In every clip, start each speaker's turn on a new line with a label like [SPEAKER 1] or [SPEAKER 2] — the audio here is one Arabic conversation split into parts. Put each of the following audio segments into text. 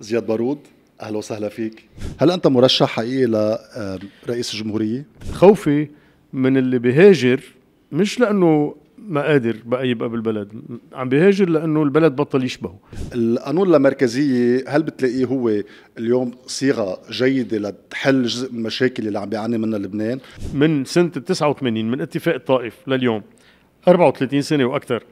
[SPEAKER 1] زياد بارود اهلا وسهلا فيك هل انت مرشح حقيقي لرئيس الجمهوريه خوفي من اللي بيهاجر مش لانه ما قادر بقى يبقى بالبلد عم بيهاجر لانه البلد بطل يشبهه القانون اللامركزيه هل بتلاقيه هو اليوم صيغه جيده لتحل جزء من المشاكل اللي عم بيعاني منها لبنان
[SPEAKER 2] من سنه 89 من اتفاق الطائف لليوم 34 سنه واكثر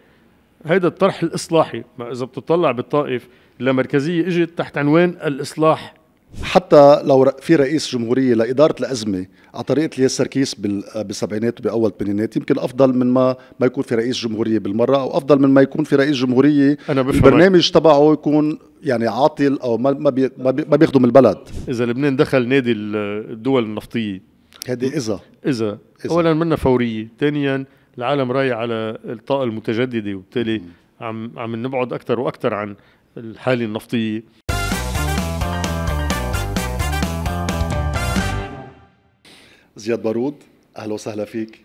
[SPEAKER 2] هيدا الطرح الاصلاحي ما اذا بتطلع بالطائف لمركزية اجت تحت عنوان الإصلاح
[SPEAKER 1] حتى لو في رئيس جمهورية لإدارة الأزمة على طريقة الياس سركيس بالسبعينات وبأول الثمانينات يمكن أفضل من ما ما يكون في رئيس جمهورية بالمرة أو أفضل من ما يكون في رئيس جمهورية أنا بفهم البرنامج تبعه يكون يعني عاطل أو ما ما بي ما, ما بيخدم البلد
[SPEAKER 2] إذا لبنان دخل نادي الدول النفطية
[SPEAKER 1] هذه إذا إذا أولا
[SPEAKER 2] منا فورية ثانيا العالم راي على الطاقة المتجددة وبالتالي عم عم نبعد أكثر وأكثر عن الحاله النفطيه
[SPEAKER 1] زياد بارود اهلا وسهلا فيك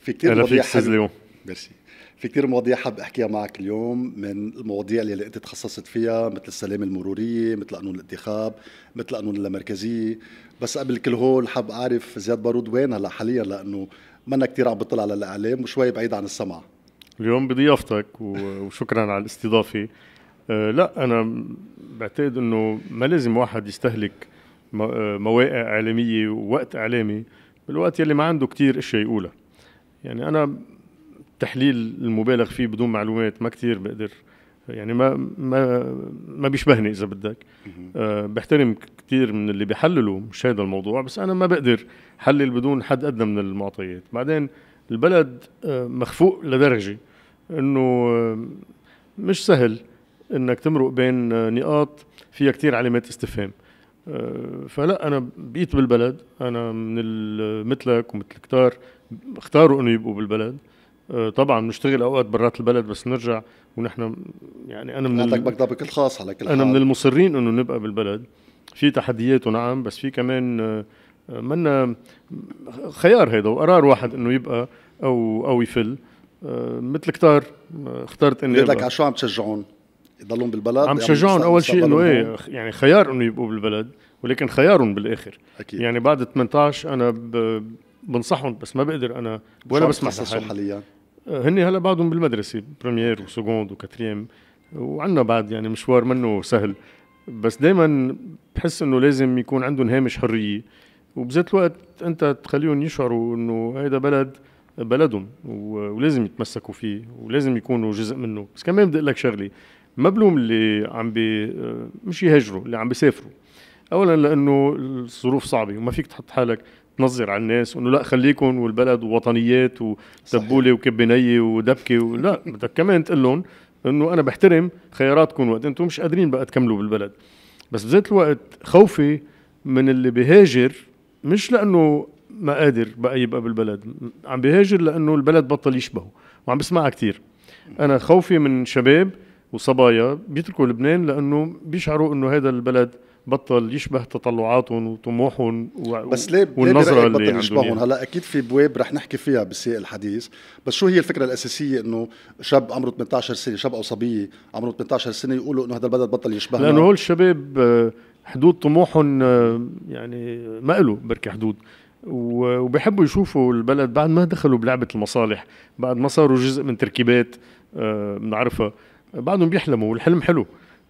[SPEAKER 1] في كثير اهلا فيك استاذ اليوم ميرسي في كثير مواضيع حاب احكيها معك اليوم من المواضيع اللي انت تخصصت فيها مثل السلامه المروريه مثل قانون الانتخاب مثل قانون اللامركزيه بس قبل كل هول حاب اعرف زياد بارود وين هلا حاليا لانه انا كثير عم بطلع على الاعلام وشوي بعيد عن السمع
[SPEAKER 2] اليوم بضيافتك وشكرا على الاستضافه آه، لا انا بعتقد انه ما لازم واحد يستهلك آه، مواقع اعلاميه ووقت اعلامي بالوقت يلي ما عنده كتير اشياء يقولها يعني انا التحليل المبالغ فيه بدون معلومات ما كتير بقدر يعني ما ما ما بيشبهني اذا بدك أه بحترم كثير من اللي بيحللوا مش هذا الموضوع بس انا ما بقدر حلل بدون حد ادنى من المعطيات بعدين البلد آه، مخفوق لدرجه انه مش سهل انك تمرق بين نقاط فيها كتير علامات استفهام آه، فلا انا بقيت بالبلد انا من مثلك ومثل كتار اختاروا انه يبقوا بالبلد آه، طبعا بنشتغل اوقات برات البلد بس نرجع ونحن يعني انا من عندك
[SPEAKER 1] مكتبك الخاص على كل حال انا من
[SPEAKER 2] المصرين انه نبقى بالبلد في تحديات ونعم بس في كمان آه، منا خيار هيدا وقرار واحد انه يبقى او او يفل مثل كتار اخترت اني لك على شو
[SPEAKER 1] عم تشجعون؟ يضلون بالبلد عم شجعهم اول شيء انه ايه يعني خيار
[SPEAKER 2] انه يبقوا بالبلد ولكن خيارهم بالاخر اكيد يعني بعد 18 انا بنصحهم بس ما بقدر انا ولا بسمح لحالي حاليا آه، هن هلا بعدهم بالمدرسه بريمير وسكوند وكاتريم وعندنا بعد يعني مشوار منه سهل بس دائما بحس انه لازم يكون عندهم هامش حريه وبذات الوقت انت تخليهم يشعروا انه هيدا بلد بلدهم ولازم يتمسكوا فيه ولازم يكونوا جزء منه بس كمان بدي اقول لك شغله ما بلوم اللي عم بي آه، مش يهاجروا اللي عم بيسافروا اولا لانه الظروف صعبه وما فيك تحط حالك تنظر على الناس وانه لا خليكم والبلد ووطنيات وتبوله وكبنيه ودبكه ولا بدك كمان تقول لهم انه انا بحترم خياراتكم وقت انتم مش قادرين بقى تكملوا بالبلد بس بذات الوقت خوفي من اللي بيهاجر مش لانه ما قادر بقى يبقى بالبلد عم بيهاجر لانه البلد بطل يشبهه وعم بسمعها كثير انا خوفي من شباب وصبايا بيتركوا لبنان لانه بيشعروا انه هذا البلد بطل يشبه تطلعاتهم وطموحهم و... بس ليه والنظرة ليه بطل يشبههم يعني.
[SPEAKER 1] هلا اكيد في بواب رح نحكي فيها بسياق الحديث بس شو هي الفكره الاساسيه انه شاب عمره 18 سنه شاب او صبيه عمره 18 سنه يقولوا انه هذا البلد بطل يشبهنا لانه هول
[SPEAKER 2] الشباب آه، حدود طموحهم آه، يعني ما له بركي حدود وبيحبوا يشوفوا البلد بعد ما دخلوا بلعبه المصالح بعد ما صاروا جزء من تركيبات آه، بنعرفها بعضهم بيحلموا والحلم حلو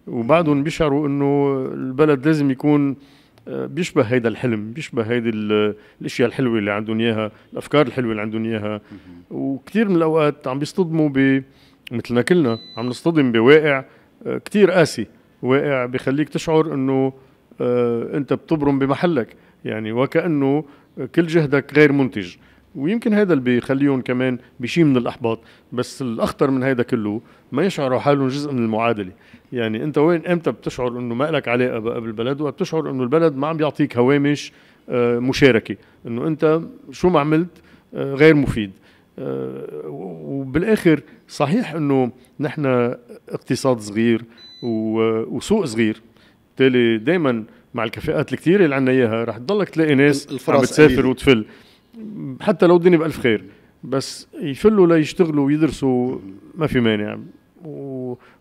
[SPEAKER 2] وبعضهم بيشعروا انه البلد لازم يكون آه، بيشبه هيدا الحلم بيشبه هيدي الاشياء الحلوه اللي عندهم اياها الافكار الحلوه اللي عندهم اياها وكثير من الاوقات عم بيصطدموا ب مثلنا كلنا عم نصطدم بواقع آه، كثير قاسي واقع بخليك تشعر انه آه، انت بتبرم بمحلك يعني وكانه كل جهدك غير منتج ويمكن هذا اللي بيخليهم كمان بشيء من الاحباط بس الاخطر من هذا كله ما يشعروا حالهم جزء من المعادله يعني انت وين امتى بتشعر انه ما لك علاقه بقى بالبلد وبتشعر انه البلد ما عم بيعطيك هوامش آه، مشاركه انه انت شو ما عملت آه، غير مفيد آه، وبالاخر صحيح انه نحن اقتصاد صغير وسوق صغير بالتالي دائما مع الكفاءات الكثيره اللي عندنا اياها رح تضلك تلاقي ناس عم بتسافر قليل. وتفل حتى لو الدنيا بألف خير بس يفلوا ليشتغلوا ويدرسوا ما في مانع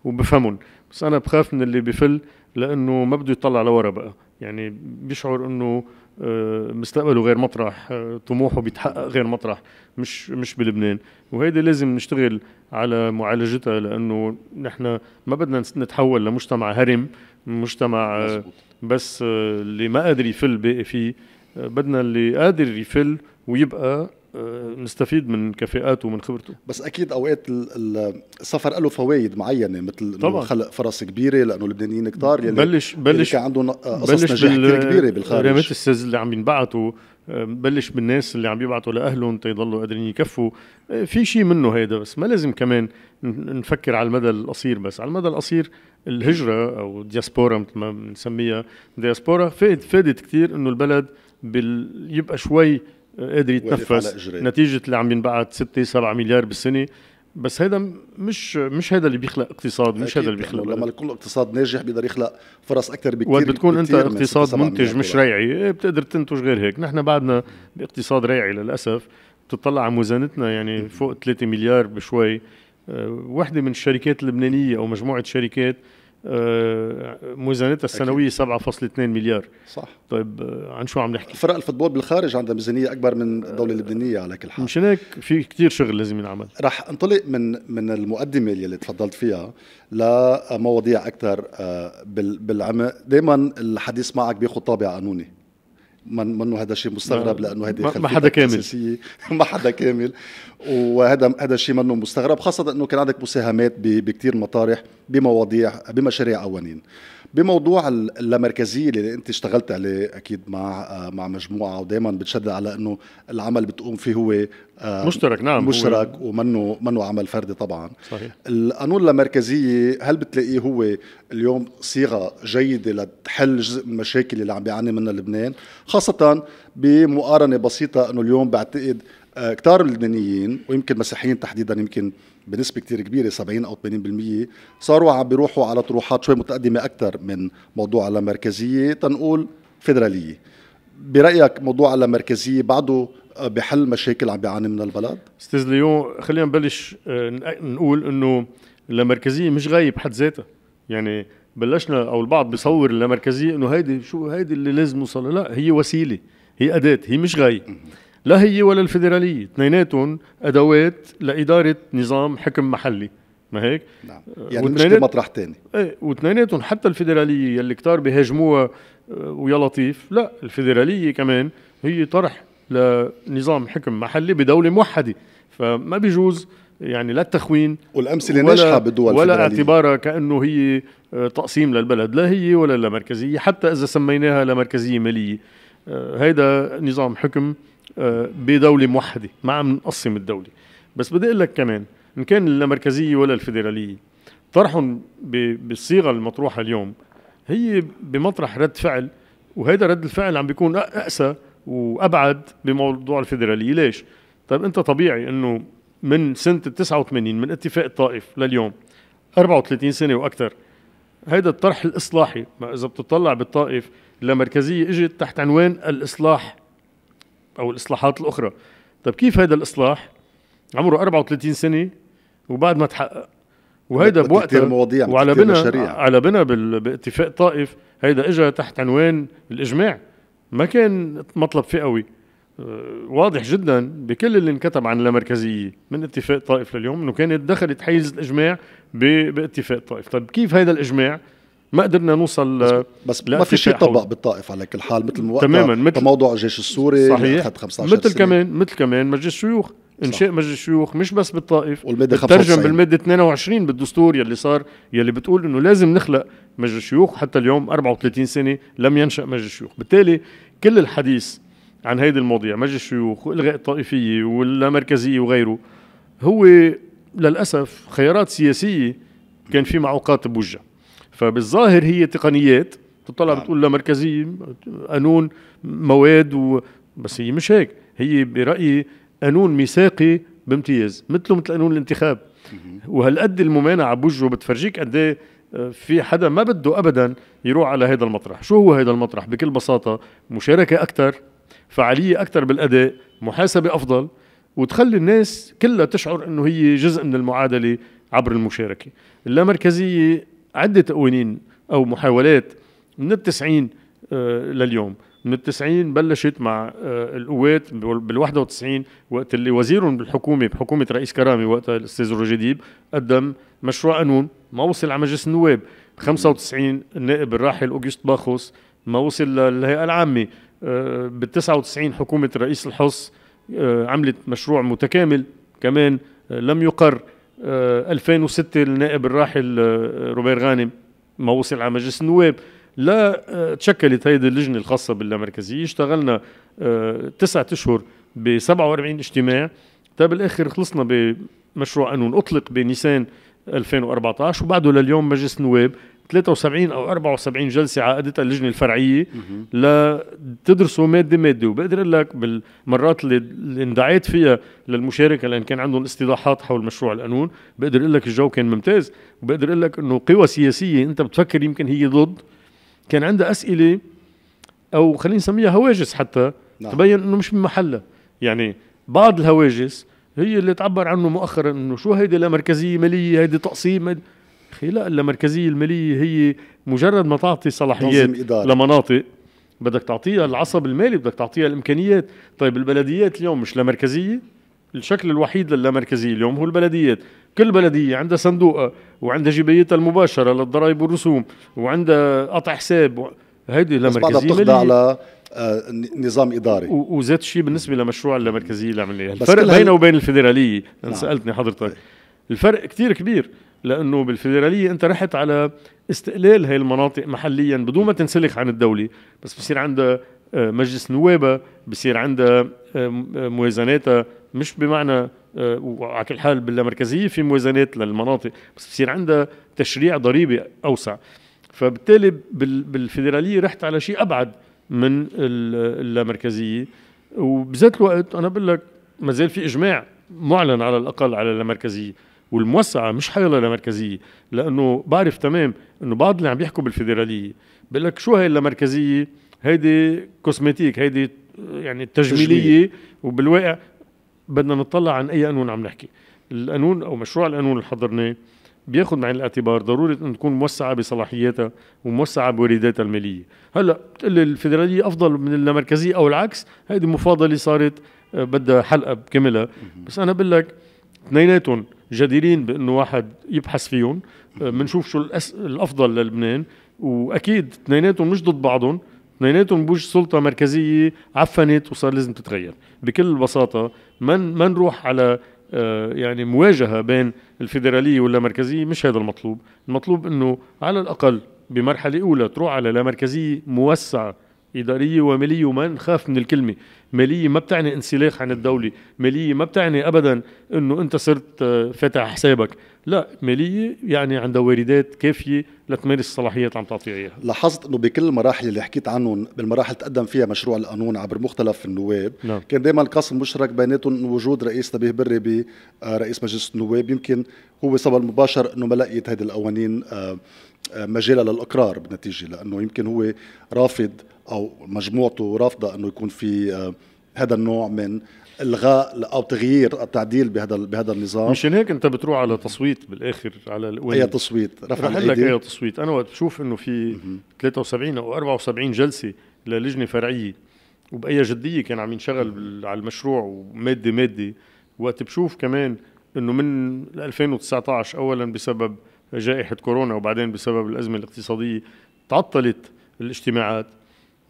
[SPEAKER 2] وبفهمهم بس انا بخاف من اللي بفل لانه ما بده يطلع لورا بقى يعني بيشعر انه آه، مستقبله غير مطرح آه، طموحه بيتحقق غير مطرح مش مش بلبنان وهيدي لازم نشتغل على معالجتها لانه نحن ما بدنا نتحول لمجتمع هرم مجتمع آه، بس اللي ما قادر يفل باقي فيه بدنا اللي قادر يفل ويبقى نستفيد آه، من كفاءاته ومن خبرته
[SPEAKER 1] بس اكيد اوقات السفر له فوائد معينه مثل طبعا خلق فرص كبيره لانه اللبنانيين كتار يلي بلش بلش كان عندهم قصص بلش نجاح كبيره بالخارج بلش
[SPEAKER 2] السز اللي عم ينبعثوا آه، بلش بالناس اللي عم يبعثوا لاهلهم تيضلوا قادرين يكفوا آه، في شيء منه هيدا بس ما لازم كمان نفكر على المدى القصير بس على المدى القصير الهجره او الدياسبورا مثل ما بنسميها الدياسبورا فادت كثير انه البلد بال... يبقى شوي آه، قادر يتنفس نتيجه اللي عم ينبعت 6 7 مليار بالسنه بس هذا
[SPEAKER 1] مش مش هذا اللي بيخلق اقتصاد مش هذا اللي بيخلق لما يكون اقتصاد ناجح بيقدر يخلق فرص اكثر بكثير وقت بتكون انت اقتصاد منتج مش
[SPEAKER 2] ريعي إيه، بتقدر تنتج غير هيك نحن بعدنا باقتصاد ريعي للاسف بتطلع على موازنتنا يعني فوق 3 مليار بشوي آه، وحده من الشركات اللبنانيه او مجموعه شركات آه، ميزانيتها
[SPEAKER 1] السنويه 7.2 مليار صح طيب آه، عن شو عم نحكي؟ فرق الفوتبول بالخارج عندها ميزانيه اكبر من آه، الدوله اللبنانيه على كل حال مشان هيك في كثير شغل لازم ينعمل رح انطلق من من المقدمه اللي تفضلت فيها لمواضيع اكثر بالعمق دائما الحديث معك بياخذ طابع قانوني منه هذا الشيء مستغرب نعم. لانه هذه ما حدا كامل ما حدا كامل وهذا هذا الشيء منه مستغرب خاصه انه كان عندك مساهمات بكثير مطارح بمواضيع بمشاريع قوانين بموضوع اللامركزيه اللي انت اشتغلت عليه اكيد مع آه، مع مجموعه ودائما بتشدد على انه العمل بتقوم فيه هو آه، مشترك نعم مشترك هو... ومنه منه عمل فردي طبعا صحيح القانون اللامركزيه هل بتلاقيه هو اليوم صيغه جيده لتحل جزء من المشاكل اللي عم بيعاني منها لبنان خاصه بمقارنه بسيطه انه اليوم بعتقد آه، كتار اللبنانيين ويمكن مسيحيين تحديدا يمكن بنسبة كتير كبيرة 70 أو 80% صاروا عم بيروحوا على طروحات شوي متقدمة أكثر من موضوع على مركزية تنقول فيدرالية برأيك موضوع على مركزية بعده آه، بحل مشاكل عم بيعاني منها البلد؟
[SPEAKER 2] استاذ ليون خلينا نبلش آه، نقول انه اللامركزيه مش غايب بحد ذاتها يعني بلشنا او البعض بيصور اللامركزيه انه هيدي شو هيدي اللي لازم نوصل لا هي وسيله هي اداه هي مش غايب لا هي ولا الفيدرالية اثنيناتهم أدوات لإدارة نظام حكم محلي ما هيك؟ نعم آه، يعني مش مطرح تاني ايه واثنيناتهم حتى الفيدرالية يلي كتار بيهاجموها آه، ويا لطيف لا الفيدرالية كمان هي طرح لنظام حكم محلي بدولة موحدة فما بيجوز يعني لا التخوين
[SPEAKER 1] والامثله ناجحه بدول ولا اعتبارها
[SPEAKER 2] كانه هي آه، تقسيم للبلد لا هي ولا لا مركزيه حتى اذا سميناها لا مركزيه ماليه هيدا نظام حكم آه، بدوله موحده ما عم نقسم الدوله بس بدي اقول لك كمان ان كان اللامركزيه ولا الفيدراليه طرحهم بالصيغه المطروحه اليوم هي بمطرح رد فعل وهذا رد الفعل عم بيكون اقسى وابعد بموضوع الفيدراليه ليش طيب انت طبيعي انه من سنه 89 من اتفاق الطائف لليوم 34 سنه واكثر هذا الطرح الاصلاحي ما اذا بتطلع بالطائف اللامركزيه اجت تحت عنوان الاصلاح او الاصلاحات الاخرى طيب كيف هذا الاصلاح عمره 34 سنه وبعد ما تحقق وهيدا بوقتها المواضيع وعلى بنا على بنا باتفاق طائف هيدا اجى تحت عنوان الاجماع ما كان مطلب فئوي آه، واضح جدا بكل اللي انكتب عن اللامركزيه من اتفاق طائف لليوم انه كانت دخلت حيز الاجماع باتفاق طائف طيب كيف هذا الاجماع ما قدرنا نوصل بس,
[SPEAKER 1] بس ما في شيء طبق بالطائف على كل حال مثل تماما مثل موضوع الجيش السوري صحيح 15 مثل كمان
[SPEAKER 2] مثل كمان مجلس الشيوخ انشاء مجلس الشيوخ مش بس بالطائف والماده ترجم بالماده 22 بالدستور يلي صار يلي بتقول انه لازم نخلق مجلس شيوخ حتى اليوم 34 سنه لم ينشا مجلس شيوخ بالتالي كل الحديث عن هيدي المواضيع مجلس الشيوخ والغاء الطائفيه واللامركزيه وغيره هو للاسف خيارات سياسيه كان في معوقات بوجه فبالظاهر هي تقنيات بتطلع نعم. بتقول لا مركزيه قانون مواد و... بس هي مش هيك هي برايي قانون ميثاقي بامتياز مثله مثل قانون الانتخاب وهالقد الممانعه بوجهه بتفرجيك قد إيه، آه، في حدا ما بده ابدا يروح على هذا المطرح شو هو هذا المطرح بكل بساطه مشاركه اكثر فعاليه اكثر بالاداء محاسبه افضل وتخلي الناس كلها تشعر انه هي جزء من المعادله عبر المشاركه اللامركزيه عدة قوانين أو محاولات من التسعين آه، لليوم من التسعين بلشت مع آه، القوات بال91 وقت اللي وزيرهم بالحكومه بحكومه رئيس كرامي وقتها الاستاذ روجي ديب قدم مشروع قانون ما وصل على مجلس النواب 95 النائب الراحل اوغست باخوس ما وصل للهيئه العامه آه، بال99 حكومه رئيس الحص عملت مشروع متكامل كمان لم يقر 2006 آه، النائب الراحل آه، روبير غانم ما وصل على مجلس النواب لا آه، تشكلت هيدي اللجنة الخاصة باللامركزية اشتغلنا تسعة أشهر ب 47 اجتماع تا طيب، بالآخر خلصنا بمشروع قانون أطلق بنيسان 2014 وبعده لليوم مجلس النواب 73 او 74 جلسه عقدتها اللجنه الفرعيه لتدرسوا ماده ماده وبقدر اقول لك بالمرات اللي اندعيت فيها للمشاركه لان كان عندهم استيضاحات حول مشروع القانون بقدر اقول لك الجو كان ممتاز وبقدر اقول لك انه قوى سياسيه انت بتفكر يمكن هي ضد كان عندها اسئله او خلينا نسميها هواجس حتى نعم. تبين انه مش من محلها يعني بعض الهواجس هي اللي تعبر عنه مؤخرا انه شو هيدي لا مركزيه ماليه هيدي تقسيم اخي لا المركزيه الماليه هي مجرد ما تعطي صلاحيات لمناطق بدك تعطيها العصب المالي بدك تعطيها الامكانيات طيب البلديات اليوم مش لمركزيه الشكل الوحيد للامركزيه اليوم هو البلديات كل بلديه عندها صندوقها وعندها جبايتها المباشره للضرائب والرسوم وعندها قطع حساب و... هيدي لمركزيه بس بتخضع ل
[SPEAKER 1] آه، نظام اداري وذات الشيء بالنسبه لمشروع اللامركزيه اللي
[SPEAKER 2] عملناه الفرق بينه وبين الفيدراليه نعم. سالتني حضرتك طيب. الفرق كتير كبير لانه بالفيدراليه انت رحت على استقلال هاي المناطق محليا بدون ما تنسلخ عن الدوله بس بصير عندها آه، مجلس نوابها بصير عندها آه، موازناتها مش بمعنى آه، وعلى كل حال بالمركزيه في موازنات للمناطق بس بصير عندها تشريع ضريبي اوسع فبالتالي بالفيدراليه رحت على شيء ابعد من اللامركزيه وبذات الوقت انا بقول لك ما زال في اجماع معلن على الاقل على اللامركزيه والموسعه مش حيلا لمركزيه لانه بعرف تمام انه بعض اللي عم يحكوا بالفيدراليه بقول لك شو هي اللامركزيه هيدي كوسمتيك هيدي يعني تجميليه تجميل. وبالواقع بدنا نطلع عن اي قانون عم نحكي القانون او مشروع القانون اللي حضرناه بياخذ بعين الاعتبار ضروره ان تكون موسعه بصلاحياتها وموسعه بوارداتها الماليه هلا بتقول الفدراليه افضل من اللامركزيه او العكس هيدي مفاضله صارت آه، بدها حلقه بكاملها بس انا بقول لك اثنيناتهم جديرين بانه واحد يبحث فيهم بنشوف آه، شو الأس... الافضل للبنان واكيد اثنيناتهم مش ضد بعضهم اثنيناتهم بوجه سلطه مركزيه عفنت وصار لازم تتغير بكل بساطه ما ما نروح على آه، يعني مواجهه بين الفيدراليه واللامركزيه مش هذا المطلوب المطلوب انه على الاقل بمرحله اولى تروح على لا مركزيه موسعه إدارية ومالية وما نخاف من الكلمة مالية ما بتعني انسلاخ عن الدولة مالية ما بتعني أبدا أنه أنت صرت آه، فاتح حسابك لا مالية يعني عندها واردات كافية لتمارس الصلاحيات عم تعطيها إياها
[SPEAKER 1] لاحظت أنه بكل المراحل اللي حكيت عنهم بالمراحل تقدم فيها مشروع القانون عبر مختلف النواب نعم. كان دائما القاسم مشترك بيناتهم وجود رئيس نبيه بري برئيس آه، مجلس النواب يمكن هو سبب مباشر أنه ما لقيت هذه القوانين آه، مجالها للإقرار بالنتيجة لأنه يمكن هو رافض او مجموعته رافضه انه يكون في آه، هذا النوع من الغاء او تغيير التعديل بهذا بهذا النظام مشان
[SPEAKER 2] هيك انت بتروح على تصويت بالاخر على الأول. اي تصويت رفع لك اي تصويت انا وقت بشوف انه في 73 او 74 جلسه للجنه فرعيه وباي جديه كان عم ينشغل على المشروع وماده ماده وقت بشوف كمان انه من 2019 اولا بسبب جائحه كورونا وبعدين بسبب الازمه الاقتصاديه تعطلت الاجتماعات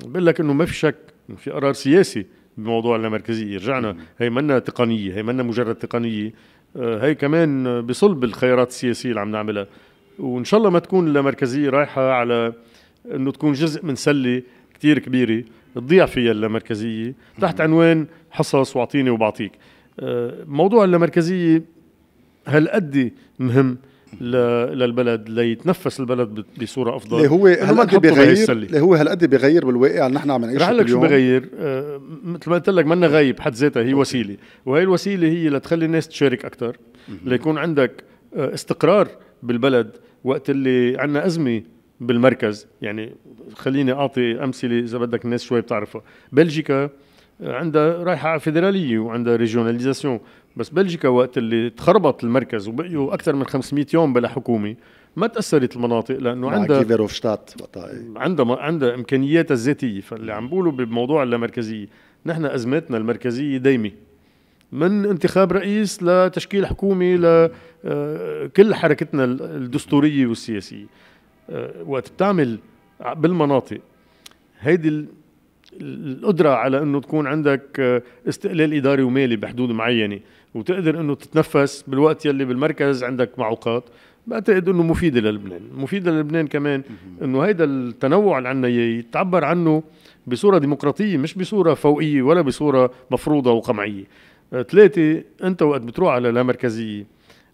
[SPEAKER 2] بقول لك انه ما في شك في قرار سياسي بموضوع اللامركزيه رجعنا هي منا تقنيه هي منا مجرد تقنيه آه، هي كمان بصلب الخيارات السياسيه اللي عم نعملها وان شاء الله ما تكون اللامركزيه رايحه على انه تكون جزء من سله كتير كبيره تضيع فيها اللامركزيه تحت عنوان حصص واعطيني وبعطيك آه، موضوع اللامركزيه هالقد مهم للبلد ليتنفس البلد بصوره افضل اللي هو هالقد بغير اللي
[SPEAKER 1] هو هالقد بغير بالواقع اللي نحن عم نعيشه رح لك شو بغير
[SPEAKER 2] آه مثل ما قلت لك منا غايب بحد ذاتها هي وسيله وهي الوسيله هي لتخلي الناس تشارك اكثر ليكون عندك آه استقرار بالبلد وقت اللي عندنا ازمه بالمركز يعني خليني اعطي امثله اذا بدك الناس شوي بتعرفها بلجيكا آه، عندها رايحه على فيدراليه وعندها ريجيوناليزاسيون بس بلجيكا وقت اللي تخربط المركز وبقيوا اكثر من 500 يوم بلا حكومه ما تاثرت المناطق لانه عندها
[SPEAKER 1] كيفيروفشتات
[SPEAKER 2] عندها عندها امكانياتها الذاتيه فاللي عم بقوله بموضوع اللامركزيه نحن ازمتنا المركزيه دايمه من انتخاب رئيس لتشكيل حكومه لكل آه، حركتنا الدستوريه والسياسيه آه، وقت بتعمل بالمناطق هيدي القدره على انه تكون عندك آه، استقلال اداري ومالي بحدود معينه وتقدر انه تتنفس بالوقت يلي بالمركز عندك معوقات بعتقد انه مفيده للبنان مفيده للبنان كمان انه هيدا التنوع اللي عندنا يتعبر عنه بصوره ديمقراطيه مش بصوره فوقيه ولا بصوره مفروضه وقمعيه ثلاثه آه، انت وقت بتروح على لا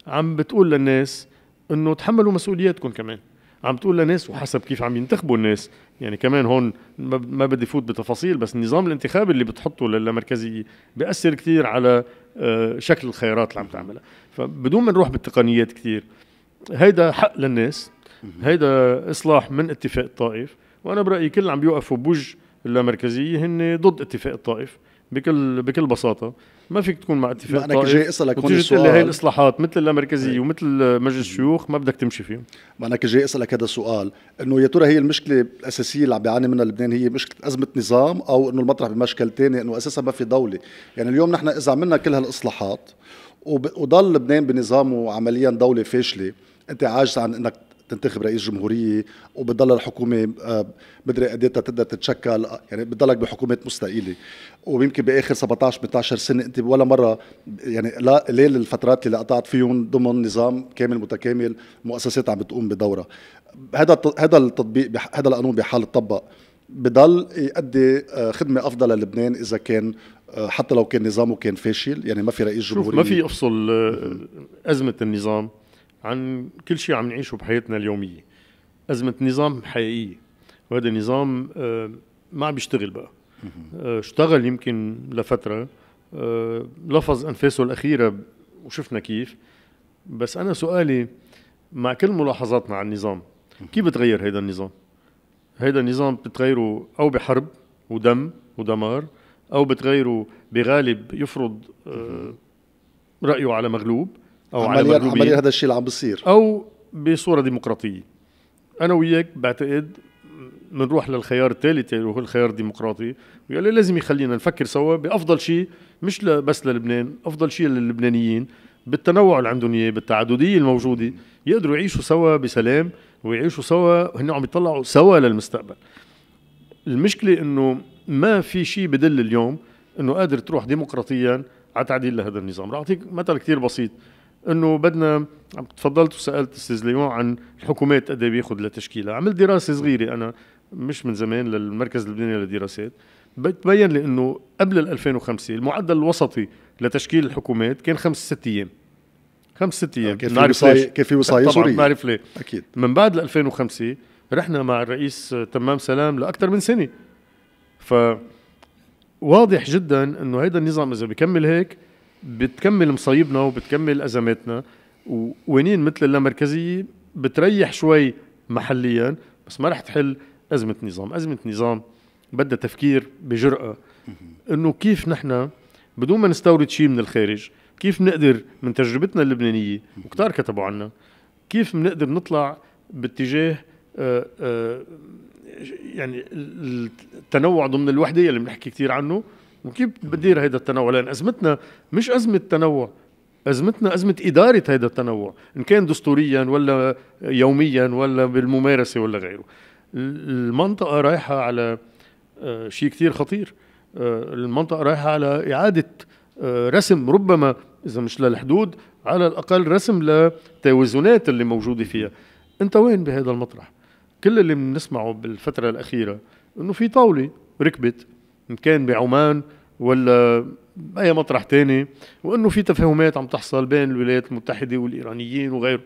[SPEAKER 2] عم بتقول للناس انه تحملوا مسؤولياتكم كمان عم تقول للناس وحسب كيف عم ينتخبوا الناس يعني كمان هون ما بدي فوت بتفاصيل بس النظام الانتخابي اللي بتحطه للامركزيه بياثر كثير على آه، شكل الخيارات اللي عم تعملها فبدون ما نروح بالتقنيات كثير هيدا حق للناس هيدا اصلاح من اتفاق الطائف وانا برايي كل اللي عم بيوقفوا بوج اللامركزيه هن ضد اتفاق الطائف بكل بكل بساطه ما فيك تكون مع اتفاق انا جاي اسالك هون السؤال تقول هي
[SPEAKER 1] الاصلاحات مثل اللامركزيه ومثل مجلس الشيوخ ما بدك تمشي فيهم ما انا جاي اسالك هذا السؤال انه يا ترى هي المشكله الاساسيه اللي عم بيعاني منها لبنان هي مشكله ازمه نظام او انه المطرح بمشكل ثاني انه اساسا ما في دوله يعني اليوم نحن اذا عملنا كل هالاصلاحات وضل لبنان بنظامه عمليا دوله فاشله انت عاجز عن انك تنتخب رئيس جمهوريه وبتضل الحكومه مدري آه، قديتها إيه تقدر تتشكل يعني بتضلك بحكومات مستقيله ويمكن باخر 17 18 سنه انت ولا مره يعني لا ليل الفترات اللي قطعت فيهم ضمن نظام كامل متكامل مؤسسات عم بتقوم بدورها هذا هذا التطبيق هذا القانون بحال تطبق بضل يؤدي آه، خدمه افضل للبنان اذا كان آه، حتى لو كان نظامه كان فاشل يعني ما في رئيس جمهوريه ما في
[SPEAKER 2] افصل ازمه النظام عن كل شيء عم نعيشه بحياتنا اليوميه ازمه نظام حقيقيه وهذا النظام آه، ما عم بيشتغل بقى آه، اشتغل يمكن لفتره آه، لفظ انفاسه الاخيره وشفنا كيف بس انا سؤالي مع كل ملاحظاتنا عن النظام كيف بتغير هذا النظام؟ هذا النظام بتغيره او بحرب ودم ودمار او بتغيره بغالب يفرض رايه على مغلوب او عمليا على عمليا هذا
[SPEAKER 1] الشيء اللي عم بيصير او
[SPEAKER 2] بصوره ديمقراطيه انا وياك بعتقد بنروح للخيار الثالث اللي يعني هو الخيار الديمقراطي وقال لازم يخلينا نفكر سوا بافضل شيء مش بس للبنان افضل شيء للبنانيين بالتنوع اللي عندهم اياه بالتعدديه الموجوده يقدروا يعيشوا سوا بسلام ويعيشوا سوا هن عم يطلعوا سوا للمستقبل المشكله انه ما في شيء بدل اليوم انه قادر تروح ديمقراطيا على تعديل لهذا النظام راح اعطيك مثل كثير بسيط انه بدنا تفضلت وسالت استاذ ليون عن الحكومات قد ايه بياخذ لتشكيلها عملت دراسه صغيره انا مش من زمان للمركز اللبناني للدراسات بتبين لي انه قبل ال 2005 المعدل الوسطي لتشكيل الحكومات كان خمس ست ايام خمس ست ايام كان في وصاية كان في وصاية سورية طبعا بنعرف ليه اكيد من بعد ال 2005 رحنا مع الرئيس تمام سلام لاكثر من سنه ف واضح جدا انه هيدا النظام اذا بكمل هيك بتكمل مصايبنا وبتكمل ازماتنا وقوانين مثل اللامركزيه بتريح شوي محليا بس ما رح تحل ازمه نظام، ازمه نظام بدها تفكير بجرأه انه كيف نحن بدون ما نستورد شيء من الخارج، كيف نقدر من تجربتنا اللبنانيه وكتار كتبوا عنا كيف بنقدر نطلع باتجاه آآ آه، آآ آه، يعني التنوع ضمن الوحده اللي بنحكي كثير عنه وكيف بدير هيدا التنوع لان ازمتنا مش ازمه تنوع ازمتنا ازمه اداره هيدا التنوع ان كان دستوريا ولا يوميا ولا بالممارسه ولا غيره المنطقه رايحه على آه، شيء كثير خطير آه، المنطقه رايحه على اعاده آه، رسم ربما اذا مش للحدود على الاقل رسم للتوازنات اللي موجوده فيها انت وين بهذا المطرح كل اللي بنسمعه بالفتره الاخيره انه في طاوله ركبت ان كان بعمان ولا باي مطرح تاني وانه في تفاهمات عم تحصل بين الولايات المتحده والايرانيين وغيره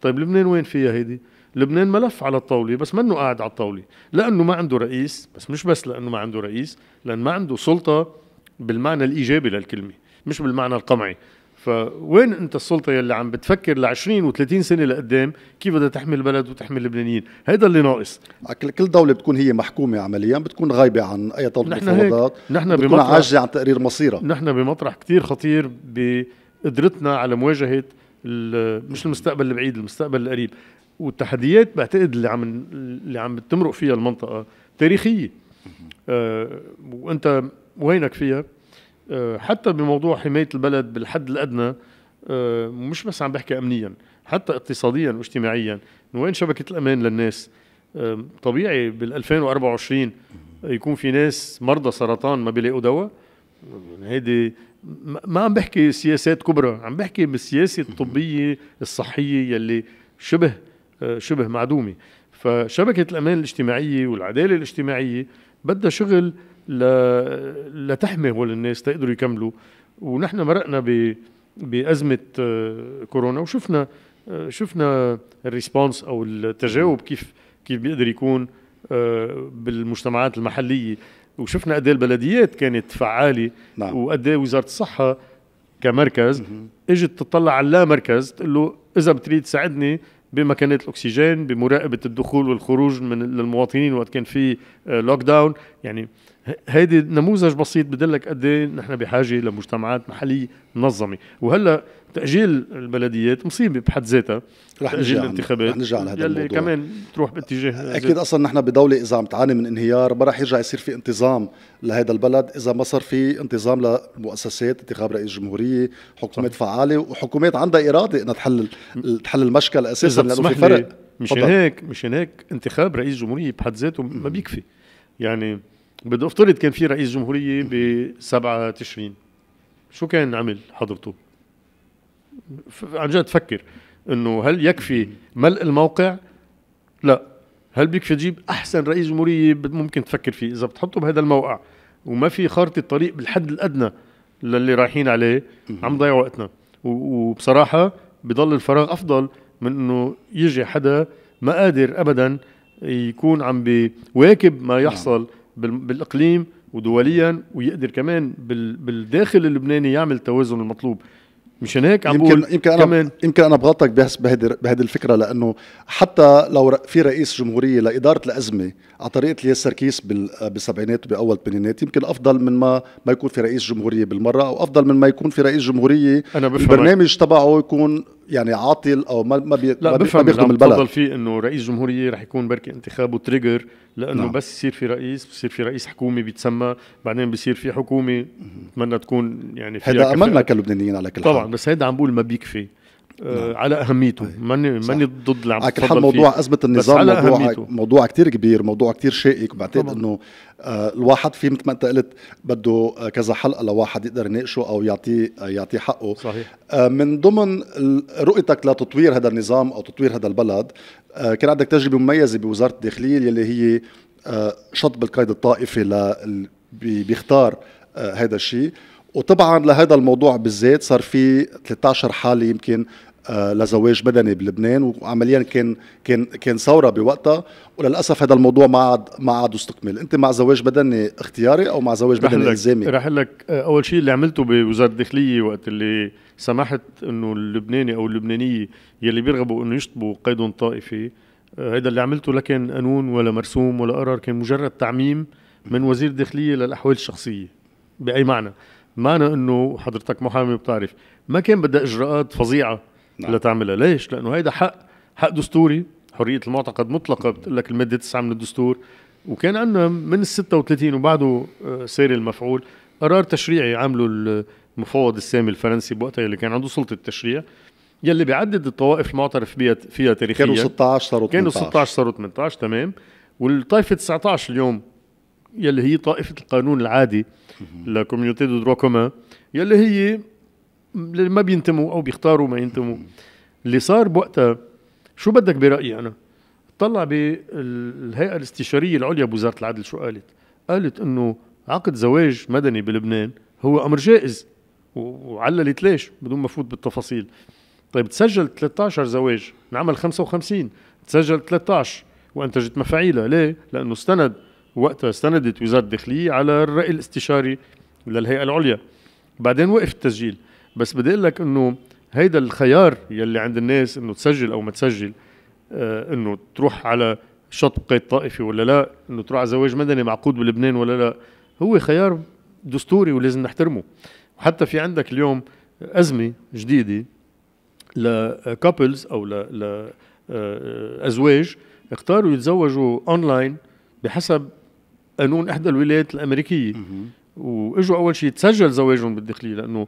[SPEAKER 2] طيب لبنان وين فيها هيدي لبنان ملف على الطاولة بس منه قاعد على الطاولة لأنه ما عنده رئيس بس مش بس لأنه ما عنده رئيس لأن ما عنده سلطة بالمعنى الإيجابي للكلمة مش بالمعنى القمعي فوين انت السلطه يلي عم بتفكر ل 20 و30 سنه لقدام كيف بدها تحمي البلد وتحمي اللبنانيين هذا اللي ناقص
[SPEAKER 1] كل دوله بتكون هي محكومه عمليا بتكون غايبه عن اي طلب نحن مفاوضات نحن بتكون عاجزه عن تقرير مصيرها نحن
[SPEAKER 2] بمطرح كثير خطير بقدرتنا على مواجهه مش المستقبل البعيد المستقبل القريب والتحديات بعتقد اللي عم اللي عم بتمرق فيها المنطقه تاريخيه آه وانت وينك فيها آه، حتى بموضوع حمايه البلد بالحد الادنى آه، مش بس عم بحكي امنيا حتى اقتصاديا واجتماعيا من وين شبكه الامان للناس طبيعي بال 2024 يكون في ناس مرضى سرطان ما بيلاقوا دواء هيدي ما عم بحكي سياسات كبرى عم بحكي بالسياسه الطبيه الصحيه يلي شبه آه، شبه معدومه فشبكه الامان الاجتماعيه والعداله الاجتماعيه بدها شغل لتحمي هول الناس تقدروا يكملوا ونحن مرقنا ب بازمه آه، كورونا وشفنا آه، شفنا الريسبونس او التجاوب كيف كيف بيقدر يكون آه، بالمجتمعات المحليه وشفنا قد إيه البلديات كانت فعاله نعم. وقد إيه وزاره الصحه كمركز اجت تطلع على مركز تقول له اذا بتريد تساعدني بمكانات الاكسجين بمراقبه الدخول والخروج من للمواطنين وقت كان في لوك داون يعني هيدي نموذج بسيط بدلك قد ايه نحن بحاجه لمجتمعات محليه منظمه وهلا تاجيل البلديات مصيبه بحد ذاتها
[SPEAKER 1] رح تاجيل الانتخابات رح نرجع هذا الموضوع كمان تروح باتجاه اكيد اصلا نحن بدوله اذا عم تعاني من انهيار ما رح يرجع يصير في انتظام لهذا البلد اذا ما صار في انتظام لمؤسسات انتخاب رئيس جمهوريه حكومات فعاله وحكومات عندها اراده انها تحل تحل المشكل اساسا لانه في فرق مشان
[SPEAKER 2] هيك مشان هيك انتخاب رئيس جمهوريه بحد ذاته ما بيكفي يعني بده افترض كان في رئيس جمهوريه ب 7 تشرين شو كان عمل حضرته؟ عن جد فكر انه هل يكفي ملء الموقع؟ لا هل بيكفي تجيب احسن رئيس جمهوريه ممكن تفكر فيه اذا بتحطه بهذا الموقع وما في خارطه طريق بالحد الادنى للي رايحين عليه عم ضيع وقتنا وبصراحه بضل الفراغ افضل من انه يجي حدا ما قادر ابدا يكون عم بيواكب ما نعم. يحصل بالاقليم ودوليا ويقدر كمان بالداخل اللبناني يعمل التوازن المطلوب مشان هيك عم يمكن يمكن انا كمان
[SPEAKER 1] يمكن انا بغلطك بهيدي الفكره لانه حتى لو في رئيس جمهوريه لاداره الازمه على طريقه الياس سركيس بالسبعينات باول الثمانينات يمكن افضل من ما ما يكون في رئيس جمهوريه بالمره او افضل من ما يكون في رئيس جمهوريه أنا البرنامج تبعه يكون يعني عاطل او ما ما بي لا ما بيخدم البلد
[SPEAKER 2] فيه انه رئيس جمهوريه رح يكون بركي انتخابه تريجر لانه نعم. بس يصير في رئيس بصير في رئيس حكومه بيتسمى بعدين بصير في حكومه بتمنى تكون يعني هذا املنا كلبنانيين على كل حال طبعا بس هيدا عم بقول ما بيكفي نعم. آه، على اهميته ماني
[SPEAKER 1] ماني ضد اللي عم آه، موضوع فيه. ازمه النظام موضوع أهميته. موضوع كثير كبير موضوع كثير شائك بعتقد انه آه، الواحد في مثل ما انت قلت بده كذا حلقه لواحد يقدر يناقشه او يعطيه يعطيه حقه صحيح. من ضمن رؤيتك لتطوير هذا النظام او تطوير هذا البلد كان عندك تجربه مميزه بوزاره الداخليه اللي هي شطب القيد الطائفي ل بيختار هذا الشيء وطبعا لهذا الموضوع بالذات صار في 13 حاله يمكن آه، لزواج بدني بلبنان وعمليا كان كان كان ثوره بوقتها وللاسف هذا الموضوع ما عاد ما عاد استكمل، انت مع زواج بدني اختياري او مع زواج بدني الزامي؟
[SPEAKER 2] رح لك آه، اول شيء اللي عملته بوزاره الداخليه وقت اللي سمحت انه اللبناني او اللبنانيه يلي بيرغبوا انه يشطبوا قيد طائفي هذا آه، اللي عملته لا كان قانون ولا مرسوم ولا قرار كان مجرد تعميم من وزير الداخليه للاحوال الشخصيه باي معنى معنى انه حضرتك محامي بتعرف ما كان بدها اجراءات فظيعه نعم. لتعملها ليش لانه هيدا حق حق دستوري حريه المعتقد مطلقه نعم. بتقول لك الماده 9 من الدستور وكان عندنا من ال 36 وبعده آه، ساري المفعول قرار تشريعي عمله المفوض السامي الفرنسي بوقتها اللي كان عنده سلطه التشريع يلي بيعدد الطوائف المعترف فيها تاريخيا كانوا 16 صاروا 18 كانوا 16 صاروا 18 تمام والطائفه 19 اليوم يلي هي طائفه القانون العادي لكوميونيتي دو دروا كومان يلي هي اللي ما بينتموا او بيختاروا ما ينتموا اللي صار بوقتها شو بدك برايي انا؟ طلع بالهيئه الاستشاريه العليا بوزاره العدل شو قالت؟ قالت انه عقد زواج مدني بلبنان هو امر جائز وعللت ليش بدون ما افوت بالتفاصيل طيب تسجل 13 زواج انعمل 55 تسجل 13 وانتجت مفاعيلها ليه؟ لانه استند وقتها استندت وزاره الداخليه على الراي الاستشاري للهيئه العليا بعدين وقف التسجيل بس بدي اقول لك انه هيدا الخيار يلي عند الناس انه تسجل او ما تسجل آه انه تروح على شط قيد طائفي ولا لا انه تروح على زواج مدني معقود بلبنان ولا لا هو خيار دستوري ولازم نحترمه وحتى في عندك اليوم ازمه جديده لكابلز او لازواج آه، آه، اختاروا يتزوجوا اونلاين بحسب قانون احدى الولايات الامريكيه واجوا اول شيء تسجل زواجهم بالداخليه لانه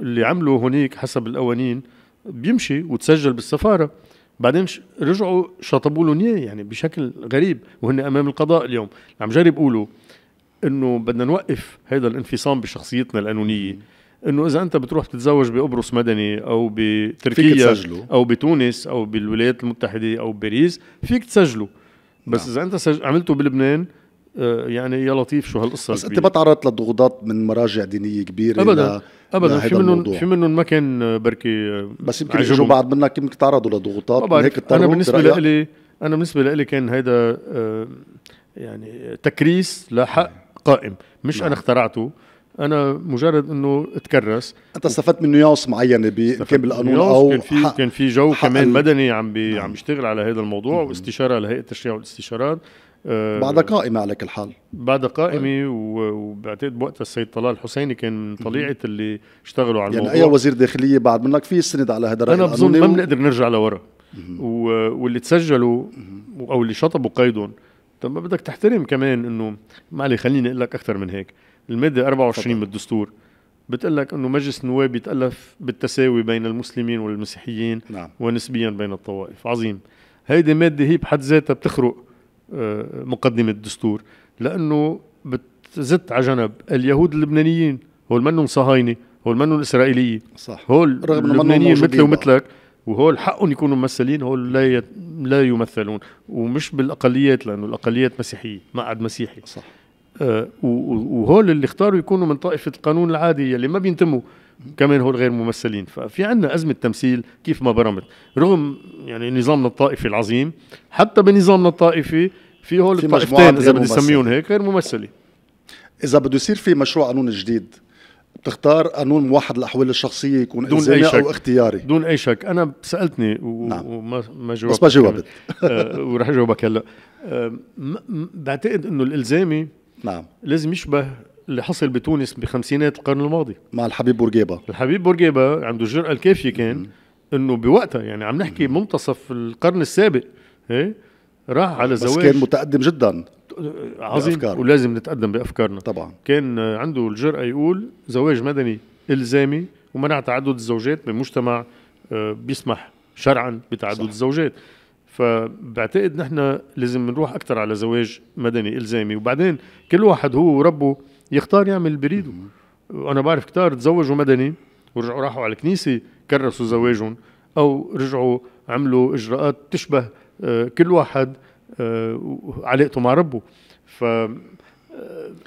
[SPEAKER 2] اللي عملوا هونيك حسب القوانين بيمشي وتسجل بالسفاره بعدين رجعوا شطبوا لهم اياه يعني بشكل غريب وهن امام القضاء اليوم عم جرب اقوله انه بدنا نوقف هذا الانفصام بشخصيتنا القانونيه انه اذا انت بتروح تتزوج بقبرص مدني او بتركيا او بتونس او بالولايات المتحده او بباريس فيك تسجله بس نعم. اذا انت سج... عملته بلبنان آه، يعني يا لطيف شو هالقصه بس انت ما تعرضت
[SPEAKER 1] لضغوطات من مراجع دينيه كبيره ابدا ابدا في منهم في
[SPEAKER 2] منهم ما كان آه، بركي آه، بس يمكن يجوا بعض منك يمكن تعرضوا لضغوطات من هيك انا بالنسبه لإلي انا بالنسبه لإلي كان هيدا يعني تكريس لحق قائم مش نعم. انا اخترعته انا مجرد انه
[SPEAKER 1] تكرس انت استفدت من نيوانس معينه كان بالقانون او كان في
[SPEAKER 2] كان في جو كمان مدني عم بي نعم. عم يشتغل على هذا الموضوع مم. واستشاره لهيئه التشريع والاستشارات آه، بعد
[SPEAKER 1] قائمة على كل حال
[SPEAKER 2] بعد قائمة وبعتقد وقتها السيد طلال الحسيني كان من طليعة اللي اشتغلوا على يعني الموضوع يعني أي وزير
[SPEAKER 1] داخلية بعد منك في يستند على هذا الرأي أنا بظن ما بنقدر
[SPEAKER 2] نرجع لورا واللي تسجلوا أو اللي شطبوا قيدهم طب ما بدك تحترم كمان إنه معلي خليني أقول لك أكثر من هيك المادة 24 بالدستور بتقول لك انه مجلس النواب يتالف بالتساوي بين المسلمين والمسيحيين نعم. ونسبيا بين الطوائف عظيم هيدي ماده هي بحد ذاتها بتخرق آه، مقدمه الدستور لانه بتزت على جنب اليهود اللبنانيين هول منهم صهاينه هول منهم اسرائيليه صح هول رغم اللبنانيين مثلي ومثلك وهول حقهم يكونوا ممثلين هول لا يت... لا يمثلون ومش بالاقليات لانه الاقليات مسيحيه عاد مسيحي صح آه وهول اللي اختاروا يكونوا من طائفه القانون العادي اللي ما بينتموا كمان هول غير ممثلين ففي عندنا أزمة تمثيل كيف ما برمت رغم يعني نظامنا الطائفي العظيم حتى بنظامنا الطائفي في هول الطائفتين اذا بدي اسميهم
[SPEAKER 1] هيك غير ممثله اذا بده يصير في مشروع قانون جديد بتختار قانون موحد الاحوال الشخصيه يكون دون اي شك او
[SPEAKER 2] اختياري دون اي شك انا سالتني و... نعم. وما جاوبت بس ما جاوبت آه ورح اجاوبك هلا آه بعتقد انه الالزامي نعم لازم يشبه اللي حصل بتونس بخمسينات القرن الماضي
[SPEAKER 1] مع الحبيب بورقيبه
[SPEAKER 2] الحبيب بورقيبه عنده الجرأه الكافيه كان انه بوقتها يعني عم نحكي منتصف القرن السابق ايه راح على زواج بس كان متقدم جدا عظيم بأفكار. ولازم نتقدم بافكارنا طبعا كان عنده الجرأه يقول زواج مدني الزامي ومنع تعدد الزوجات بمجتمع آه، بيسمح شرعا بتعدد صح. الزوجات فبعتقد نحن لازم نروح اكثر على زواج مدني الزامي وبعدين كل واحد هو وربه يختار يعمل اللي بريده انا بعرف كتار تزوجوا مدني ورجعوا راحوا على الكنيسه كرسوا زواجهم او رجعوا عملوا اجراءات تشبه كل واحد آه، علاقته مع ربه ف آه،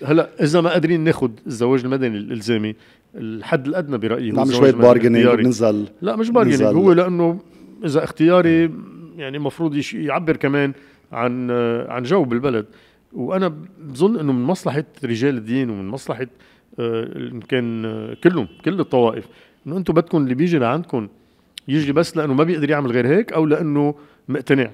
[SPEAKER 2] هلا اذا ما قادرين ناخذ الزواج المدني الالزامي الحد الادنى برايي نعم شويه بارجنينج بنزل لا مش بارجنينج هو لانه اذا اختياري يعني المفروض يعبر كمان عن آه، عن جو بالبلد وانا بظن انه من مصلحه رجال الدين ومن مصلحه ان كان كلهم كل الطوائف انه انتم بدكم اللي بيجي لعندكم يجي بس لانه ما بيقدر يعمل غير هيك او لانه مقتنع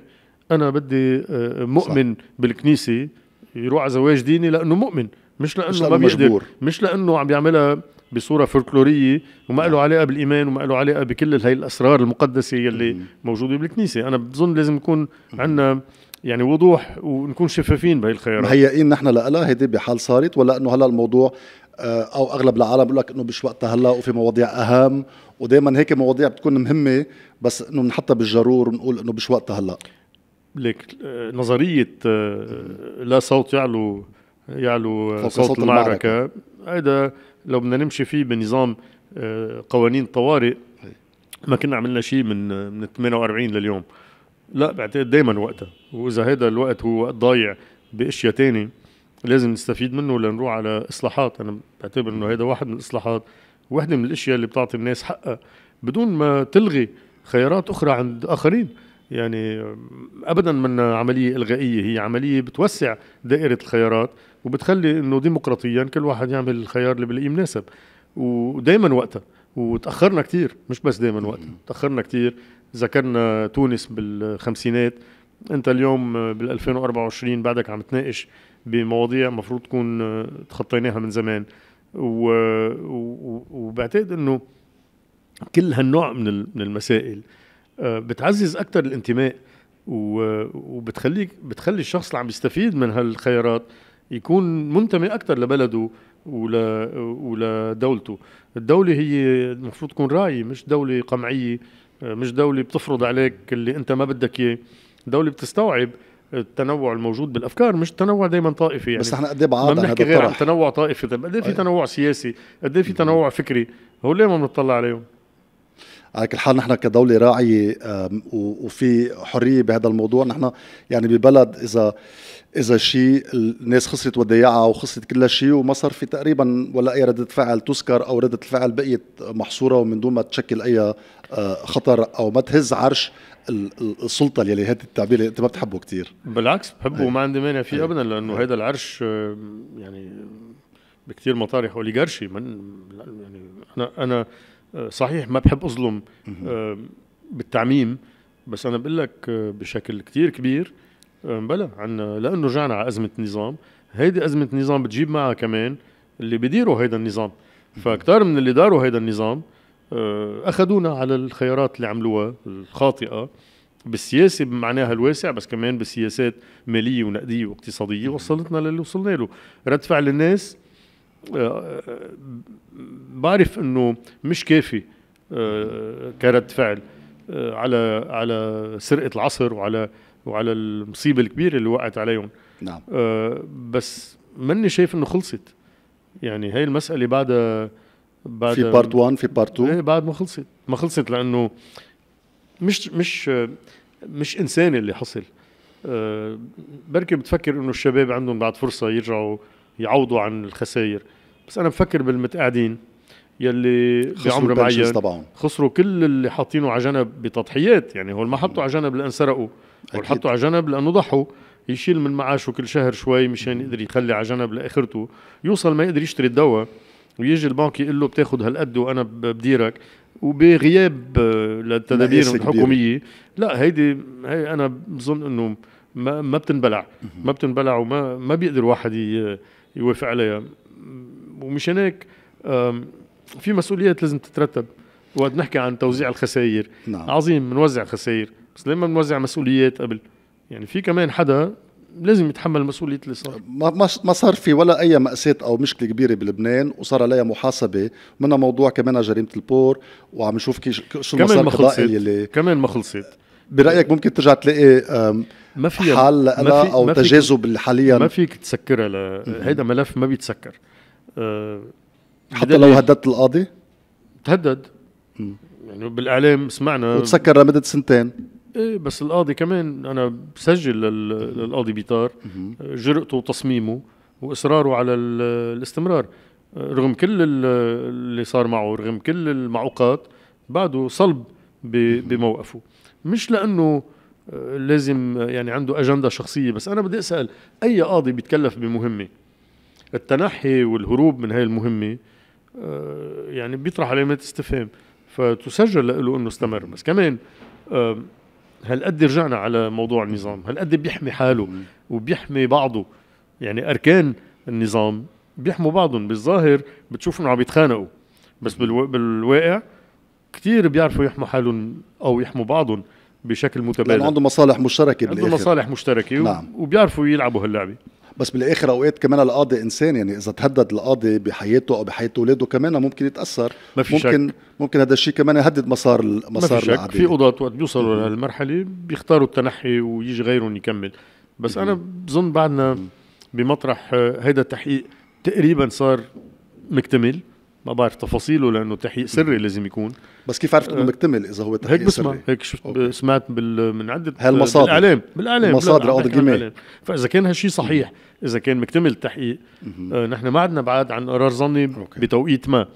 [SPEAKER 2] انا بدي آه، آه، مؤمن صح. بالكنيسه يروح على زواج ديني لانه مؤمن مش لانه, مش لأنه ما بيقدر مجبور. مش لانه عم بيعملها بصوره فولكلوريه وما له نعم. علاقه بالايمان وما له علاقه بكل هاي الاسرار المقدسه يلي موجوده بالكنيسه انا بظن لازم يكون عندنا يعني وضوح ونكون شفافين بهي الخيارات مهيئين
[SPEAKER 1] نحن لها هيدي بحال صارت ولا انه هلا الموضوع آه، او اغلب العالم بيقول لك انه مش وقتها هلا وفي مواضيع اهم ودائما هيك مواضيع بتكون مهمه بس انه بنحطها بالجرور ونقول انه مش وقتها هلا
[SPEAKER 2] ليك آه، نظريه آه، لا صوت يعلو يعلو صوت, صوت المعركه هيدا لو بدنا نمشي فيه بنظام قوانين طوارئ ما كنا عملنا شيء من من 48 لليوم لا بعتقد دائما وقتها واذا هذا الوقت هو وقت ضايع باشياء ثانيه لازم نستفيد منه لنروح على اصلاحات انا بعتبر انه هذا واحد من الاصلاحات وحده من الاشياء اللي بتعطي الناس حقها بدون ما تلغي خيارات اخرى عند اخرين يعني ابدا من عمليه الغائيه هي عمليه بتوسع دائره الخيارات وبتخلي انه ديمقراطيا كل واحد يعمل الخيار اللي بلاقيه مناسب ودائما وقتها وتاخرنا كثير مش بس دائما وقتها تاخرنا كثير ذكرنا تونس بالخمسينات انت اليوم بال 2024 بعدك عم تناقش بمواضيع المفروض تكون آه، تخطيناها من زمان وبعتقد انه كل هالنوع من من المسائل آه، بتعزز اكثر الانتماء وبتخليك بتخلي الشخص اللي عم يستفيد من هالخيارات يكون منتمي اكثر لبلده ول ولدولته الدولة هي المفروض تكون رأي مش دولة قمعية آه، مش دولة بتفرض عليك اللي انت ما بدك اياه دولة بتستوعب التنوع الموجود بالافكار مش تنوع دائما طائفي يعني بس احنا قد ايه بعاد غير عن تنوع طائفي طيب قد ايه في تنوع سياسي قد ايه في تنوع فكري هو ليه ما بنطلع عليهم
[SPEAKER 1] على كل حال نحن كدولة راعية وفي حرية بهذا الموضوع نحن يعني ببلد إذا إذا شيء الناس خسرت وديعها وخسرت كل شيء وما صار في تقريبا ولا أي ردة فعل تذكر أو ردة الفعل بقيت محصورة ومن دون ما تشكل أي آه، خطر أو ما تهز عرش السلطه اللي هذا التعبير اللي انت ما بتحبه كثير
[SPEAKER 2] بالعكس بحبه إيه. وما عندي مانع فيه إيه. ابدا لانه هذا إيه. العرش يعني بكثير مطارح اوليغارشي من يعني انا انا صحيح ما بحب اظلم آه، بالتعميم بس انا بقول لك آه، بشكل كتير كبير آه، بلا عنا لانه رجعنا على ازمه النظام هيدي ازمه نظام بتجيب معها كمان اللي بيديروا هيدا النظام فكتار من اللي داروا هيدا النظام اخذونا على الخيارات اللي عملوها الخاطئه بالسياسه بمعناها الواسع بس كمان بالسياسات ماليه ونقديه واقتصاديه وصلتنا للي وصلنا له رد فعل الناس آه، بعرف انه مش كافي آه، كرد فعل آه، على على سرقه العصر وعلى وعلى المصيبه الكبيره اللي وقعت عليهم نعم بس مني شايف انه خلصت يعني هاي المساله بعدها بعد في بارت 1 في بارت إيه، 2 بعد ما خلصت ما خلصت لانه مش مش مش انساني اللي حصل بركي بتفكر انه الشباب عندهم بعد فرصه يرجعوا يعوضوا عن الخسائر بس انا بفكر بالمتقاعدين يلي بعمر معين طبعا خسروا كل اللي حاطينه على جنب بتضحيات يعني هو ما حطوا على جنب لان سرقوا هول حطوا على جنب لانه ضحوا يشيل من معاشه كل شهر شوي مشان يقدر يخلي على جنب لاخرته يوصل ما يقدر يشتري الدواء ويجي البنك يقول له بتاخذ هالقد وانا بديرك وبغياب آه، للتدابير الحكوميه لا هيدي هي انا بظن انه ما ما بتنبلع ما بتنبلع وما ما بيقدر واحد يوافق عليها ومشان هيك في مسؤوليات لازم تترتب وقت نحكي عن توزيع الخسائر نعم. عظيم بنوزع خسائر بس لما بنوزع مسؤوليات قبل يعني في كمان حدا لازم يتحمل مسؤوليه اللي صار
[SPEAKER 1] ما صار في ولا اي ماساه او مشكله كبيره بلبنان وصار عليها محاسبه منها موضوع كمان جريمه البور وعم نشوف شو المسار القضائي اللي
[SPEAKER 2] كمان ما خلصت
[SPEAKER 1] برايك ممكن ترجع تلاقي ما في ما في او تجاذب حاليا ما فيك
[SPEAKER 2] تسكرها ل... هيدا
[SPEAKER 1] ملف ما بيتسكر
[SPEAKER 2] أه حتى لو هددت القاضي؟ تهدد يعني بالاعلام سمعنا وتسكر
[SPEAKER 1] لمده سنتين
[SPEAKER 2] ايه بس القاضي كمان انا بسجل للقاضي بيطار جرأته وتصميمه واصراره على الاستمرار رغم كل اللي صار معه رغم كل المعوقات بعده صلب بموقفه مش لانه لازم يعني عنده أجندة شخصية بس أنا بدي أسأل أي قاضي بيتكلف بمهمة التنحي والهروب من هاي المهمة آه، يعني بيطرح علامات استفهام فتسجل له أنه استمر بس كمان آه، هل قد رجعنا على موضوع النظام هل قد بيحمي حاله وبيحمي بعضه يعني أركان النظام بيحموا بعضهم بالظاهر بتشوفهم عم يتخانقوا بس بالواقع كثير بيعرفوا يحموا حالهم او يحموا بعضهم بشكل متبادل لانه عنده مصالح
[SPEAKER 1] مشتركه عنده بالآخر. مصالح
[SPEAKER 2] مشتركه نعم.
[SPEAKER 1] وبيعرفوا يلعبوا هاللعبه بس بالاخر اوقات كمان القاضي انسان يعني اذا تهدد القاضي بحياته او بحياه اولاده كمان ممكن يتاثر ما في ممكن شك. ممكن هذا الشيء كمان يهدد مسار مسار ما في شك في
[SPEAKER 2] قضاة وقت بيوصلوا لهالمرحله بيختاروا التنحي ويجي غيرهم يكمل بس انا بظن بعدنا بمطرح آه، هيدا التحقيق تقريبا صار مكتمل ما بعرف تفاصيله لانه تحقيق سري لازم يكون بس كيف عرفت آه. انه مكتمل اذا هو تحقيق هيك بسمع سري؟ هيك شفت سمعت بال من عده هالمصادر بالاعلام بالاعلام المصادر او الجمال فاذا كان هالشيء صحيح اذا كان مكتمل التحقيق آه نحن ما عدنا بعاد عن قرار ظني بتوقيت ما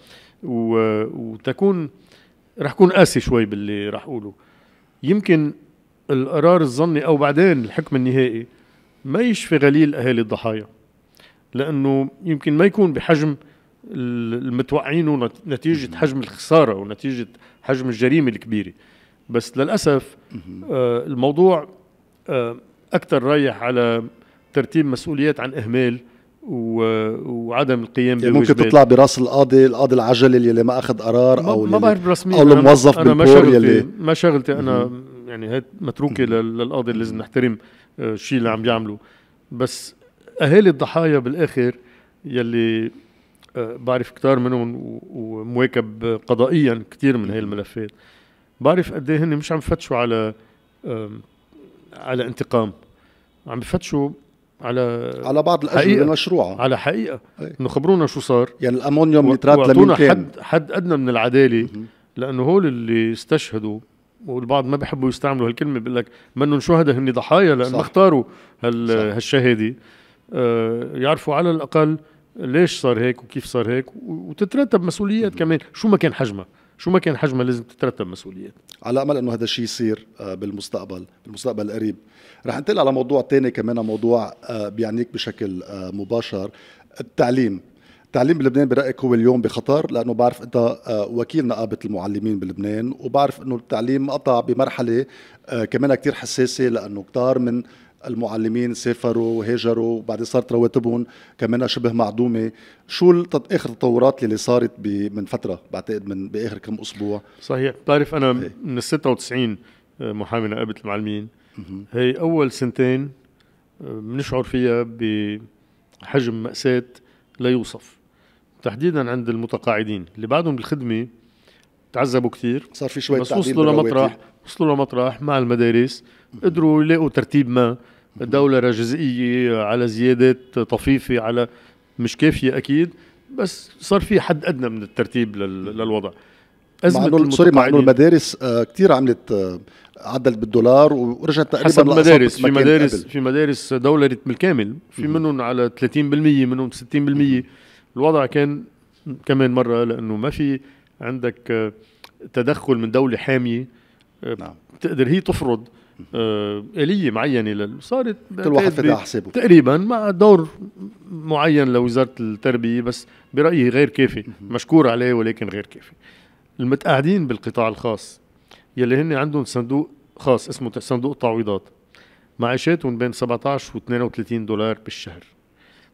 [SPEAKER 2] و... وتكون رح كون قاسي شوي باللي رح اقوله يمكن القرار الظني او بعدين الحكم النهائي ما يشفي غليل اهالي الضحايا لانه يمكن ما يكون بحجم المتوقعين نتيجه حجم الخساره ونتيجه حجم الجريمه الكبيره بس للاسف آه الموضوع آه اكثر رايح على ترتيب مسؤوليات عن اهمال وعدم القيام يعني ممكن تطلع
[SPEAKER 1] براس القاضي القاضي العجلي اللي ما اخذ قرار او ما بعرف رسميا او الموظف أنا بالكور ما يلي
[SPEAKER 2] ما شغلتي انا يعني هاد متروكه للقاضي اللي لازم نحترم آه، الشيء اللي عم يعمله بس اهالي الضحايا بالاخر يلي بعرف كتار منهم ومواكب قضائيا كتير من هاي الملفات بعرف قد إيه هن مش عم يفتشوا على على انتقام عم يفتشوا على على بعض الاجوبه المشروعه على حقيقه إيه. انه خبرونا شو صار يعني الامونيوم نترات لمين كان حد حد ادنى من العداله لانه هول اللي استشهدوا والبعض ما بحبوا يستعملوا هالكلمه بيقول لك منهم شهداء هن ضحايا لان ما اختاروا هال هالشهاده آه يعرفوا على الاقل ليش صار هيك وكيف صار هيك وتترتب مسؤوليات كمان شو ما كان
[SPEAKER 1] حجمها شو ما كان حجمها لازم تترتب مسؤوليات على امل انه هذا الشيء يصير آه، بالمستقبل بالمستقبل القريب رح انتقل على موضوع ثاني كمان موضوع آه، بيعنيك بشكل آه، مباشر التعليم التعليم بلبنان برايك هو اليوم بخطر لانه بعرف انت وكيل نقابه المعلمين بلبنان وبعرف انه التعليم قطع بمرحله كمان كتير حساسه لانه كتار من المعلمين سافروا وهاجروا وبعدين صارت رواتبهم كمان شبه معدومه شو اخر التطورات اللي صارت من فتره بعتقد من باخر كم اسبوع
[SPEAKER 2] صحيح بتعرف انا هي. إيه. من ال 96 آه، محامي نقابه المعلمين هي اول سنتين آه، بنشعر فيها بحجم ماساه لا يوصف تحديدا عند المتقاعدين اللي بعدهم بالخدمه تعذبوا كثير صار في شويه بس وصلوا لمطرح وصلوا لمطرح مع المدارس قدروا يلاقوا ترتيب ما دولة جزئية على زيادة طفيفة على مش كافية أكيد بس صار في حد أدنى من الترتيب للوضع أزمة سوري مع انه
[SPEAKER 1] المدارس آه، كتير كثير عملت آه، عدلت بالدولار ورجعت تقريبا حسب المدارس في مدارس قبل.
[SPEAKER 2] في مدارس دولرت بالكامل في منهم على 30% منهم 60% الوضع كان كمان مره لانه ما في عندك آه، تدخل من دوله حاميه نعم. أه، تقدر هي تفرض أه، آلية معينة صارت كل واحد فتح حسابه تقريبا مع دور معين لوزارة التربية بس برأيي غير كافي مشكور عليه ولكن غير كافي المتقاعدين بالقطاع الخاص يلي هن عندهم صندوق خاص اسمه صندوق التعويضات معاشاتهم بين 17 و 32 دولار بالشهر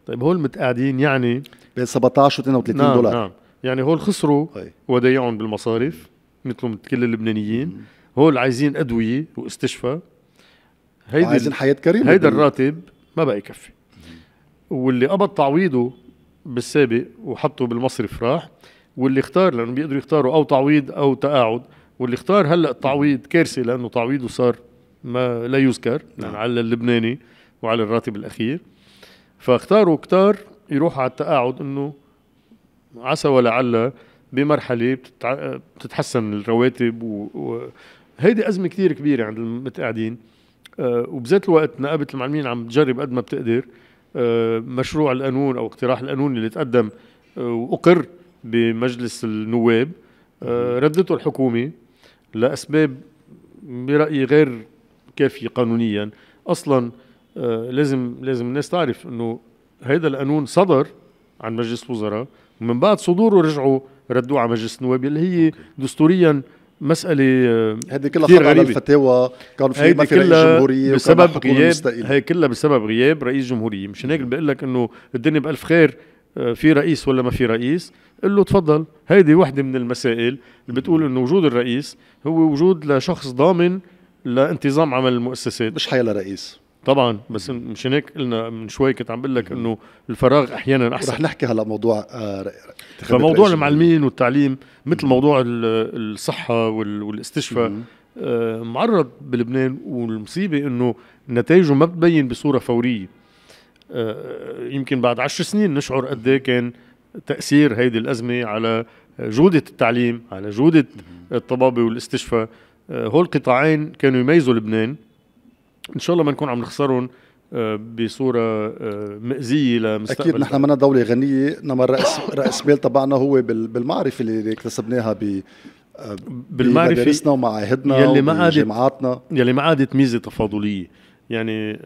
[SPEAKER 1] طيب هول متقاعدين يعني بين 17 و 32 نعم دولار نعم
[SPEAKER 2] يعني هول خسروا طيب. ودايعهم بالمصارف مثلهم كل اللبنانيين هول عايزين ادويه واستشفاء
[SPEAKER 1] هيدي عايزين حياه كريمه هيدا
[SPEAKER 2] الراتب ما بقى يكفي واللي قبض تعويضه بالسابق وحطه بالمصرف راح واللي اختار لانه بيقدروا يختاروا او تعويض او تقاعد واللي اختار هلا التعويض كارثه لانه تعويضه صار ما لا يذكر نعم. يعني على اللبناني وعلى الراتب الاخير فاختاروا كتار يروحوا على التقاعد انه عسى ولعل بمرحله بتتحسن الرواتب و... و... هيدي ازمه كثير كبيره عند المتقاعدين أه وبذات الوقت نقابه المعلمين عم تجرب قد ما بتقدر أه مشروع القانون او اقتراح القانون اللي تقدم أه واقر بمجلس النواب آه، ردته الحكومه لاسباب برايي غير كافيه قانونيا اصلا آه، لازم لازم الناس تعرف انه هذا القانون صدر عن مجلس الوزراء ومن بعد صدوره رجعوا ردوه على مجلس النواب اللي هي دستوريا مساله هذه آه، كلها خطا على الفتاوى كان في ما في رئيس جمهوريه بسبب غياب هي كلها بسبب غياب رئيس جمهوريه مشان هيك بقول لك انه الدنيا بالف خير آه، في رئيس ولا ما في رئيس قل له تفضل هيدي وحده من المسائل اللي بتقول انه وجود الرئيس هو وجود لشخص ضامن لانتظام عمل المؤسسات مش حيلا رئيس طبعا بس مش هيك قلنا من شوي كنت عم بقول لك انه الفراغ احيانا احسن رح نحكي
[SPEAKER 1] هلا موضوع آه، فموضوع المعلمين
[SPEAKER 2] والتعليم مثل موضوع الصحه والاستشفاء آه، معرض بلبنان والمصيبه انه نتائجه ما بتبين بصوره فوريه آه، يمكن بعد عشر سنين نشعر قد إيه كان تاثير هيدي الازمه على جوده التعليم على جوده الطبابه والاستشفاء هول قطاعين كانوا يميزوا لبنان ان شاء الله ما نكون عم نخسرهم آه، بصوره آه، مأزيه لمستقبل اكيد نحن منا
[SPEAKER 1] دوله غنيه انما الراس راس مال تبعنا هو بالمعرفه اللي اكتسبناها ب آه، بالمعرفه بمدارسنا ومعاهدنا يلي ما عادت
[SPEAKER 2] يلي ما عادت ميزه تفاضليه يعني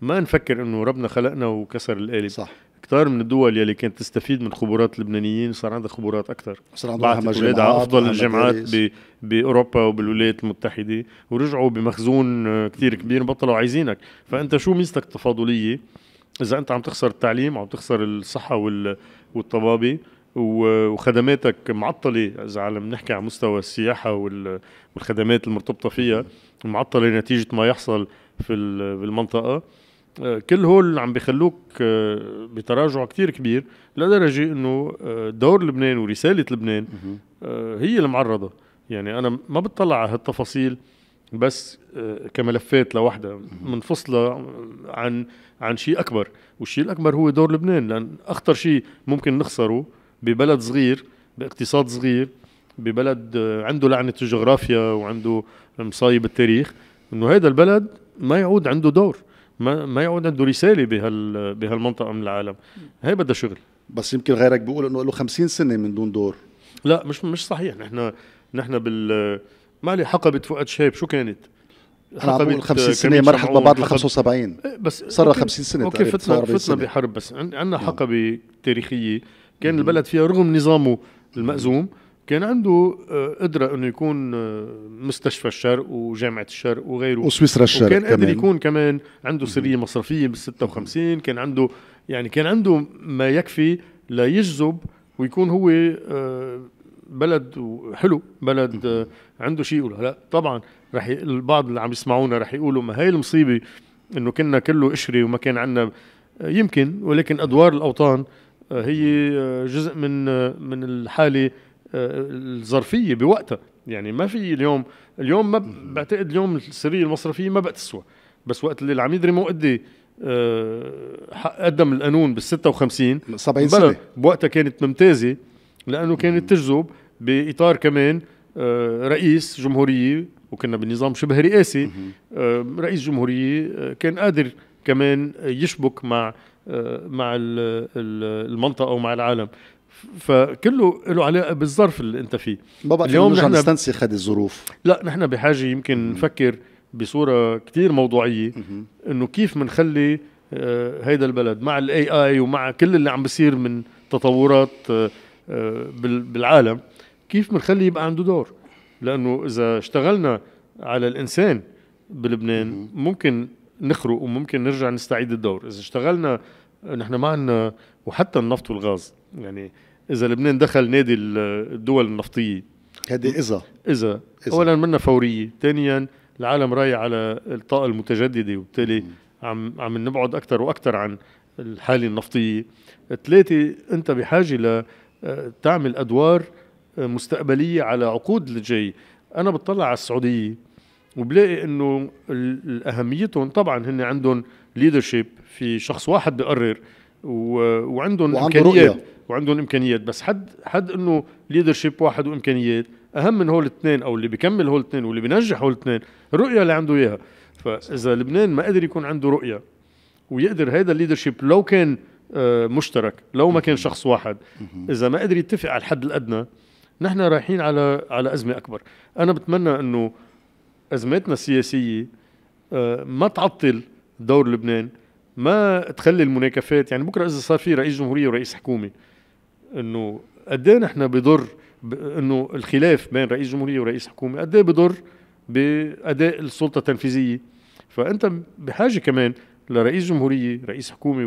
[SPEAKER 2] ما نفكر انه ربنا خلقنا وكسر القالب صح كثار من الدول يلي كانت تستفيد من خبرات اللبنانيين صار عندها خبرات اكثر صار عندها اولادها افضل الجامعات باوروبا وبالولايات المتحده ورجعوا بمخزون آه، كثير كبير بطلوا عايزينك فانت شو ميزتك التفاضليه اذا انت عم تخسر التعليم عم تخسر الصحه والطبابه وخدماتك معطله اذا عم نحكي على مستوى السياحه والخدمات المرتبطه فيها معطله نتيجه ما يحصل في المنطقه كل هول عم بيخلوك آه، بتراجع كتير كبير لدرجه انه آه، دور لبنان ورساله لبنان آه، هي المعرضه يعني انا ما بتطلع على هالتفاصيل بس كملفات لوحدها منفصله عن عن شيء اكبر والشيء الاكبر هو دور لبنان لان اخطر شيء ممكن نخسره ببلد صغير باقتصاد صغير ببلد عنده لعنه الجغرافيا وعنده مصايب التاريخ انه هذا البلد ما يعود عنده دور ما ما يعود عنده رساله بهال بهالمنطقه من العالم
[SPEAKER 1] هي بدها شغل بس يمكن غيرك بيقول انه له 50 سنه من دون دور
[SPEAKER 2] لا مش مش صحيح نحن نحن بال مالي حقبه فؤاد شهاب شو كانت؟ انا عم بقول 50 سنه مرحلة ما بعد ال 75 بس صار 50 سنه اوكي فتنا فتنا بحرب بس عندنا نعم. حقبه تاريخيه كان البلد فيها رغم نظامه المأزوم كان عنده آه، قدرة انه يكون آه، مستشفى الشرق وجامعة الشرق وغيره وسويسرا الشرق وكان قادر يكون كمان عنده سرية مصرفية بال 56 كان عنده يعني كان عنده ما يكفي ليجذب ويكون هو آه، بلد حلو بلد عنده شيء يقوله هلا طبعا رح البعض اللي عم يسمعونا رح يقولوا ما هي المصيبه انه كنا كله قشري وما كان عندنا يمكن ولكن ادوار الاوطان هي جزء من من الحاله الظرفيه بوقتها يعني ما في اليوم اليوم ما بعتقد اليوم السريه المصرفيه ما بقى تسوى بس وقت اللي العميد ريمو قدي آه، قدم القانون بال 56 70 سنه بوقتها كانت ممتازه لانه كانت تجذب باطار كمان آه، رئيس جمهوريه وكنا بنظام شبه رئاسي آه، رئيس جمهوريه كان قادر كمان يشبك مع مع المنطقه ومع العالم فكله له علاقه بالظرف اللي انت فيه بابا اليوم نحن نستنسخ هذه الظروف لا نحن بحاجه يمكن نفكر بصوره كتير موضوعيه انه كيف بنخلي آه، هيدا البلد مع الاي اي ومع كل اللي عم بيصير من تطورات آه، آه، بالعالم كيف بنخلي يبقى عنده دور لانه اذا اشتغلنا على الانسان بلبنان ممكن نخرق وممكن نرجع نستعيد الدور اذا اشتغلنا نحن ما عندنا وحتى النفط والغاز يعني اذا لبنان دخل نادي الدول النفطيه
[SPEAKER 1] هذه اذا اذا اولا
[SPEAKER 2] منا فوريه ثانيا العالم راي على الطاقه المتجدده وبالتالي عم عم نبعد اكثر واكثر عن الحاله النفطيه ثلاثه انت بحاجه لتعمل ادوار مستقبليه على عقود الجاي انا بطلع على السعوديه وبلاقي انه اهميتهم طبعا هن عندهم ليدرشيب في شخص واحد بقرر و... وعندهم وعنده امكانيات رؤية. وعندهم امكانيات بس حد حد انه ليدرشيب واحد وامكانيات اهم من هول الاثنين او اللي بيكمل هول الاثنين واللي بينجح هول الاثنين الرؤيه اللي عنده اياها فاذا لبنان ما قدر يكون عنده رؤيه ويقدر هذا الليدرشيب لو كان آه، مشترك لو ما كان شخص واحد اذا ما قدر يتفق على الحد الادنى نحن رايحين على على ازمه اكبر انا بتمنى انه ازماتنا السياسيه آه، ما تعطل دور لبنان ما تخلي المناكفات يعني بكره اذا صار في رئيس جمهوريه ورئيس حكومه انه قد ايه نحن بضر انه الخلاف بين رئيس جمهوريه ورئيس حكومه قد ايه بضر باداء السلطه التنفيذيه فانت بحاجه كمان لرئيس جمهوريه رئيس حكومه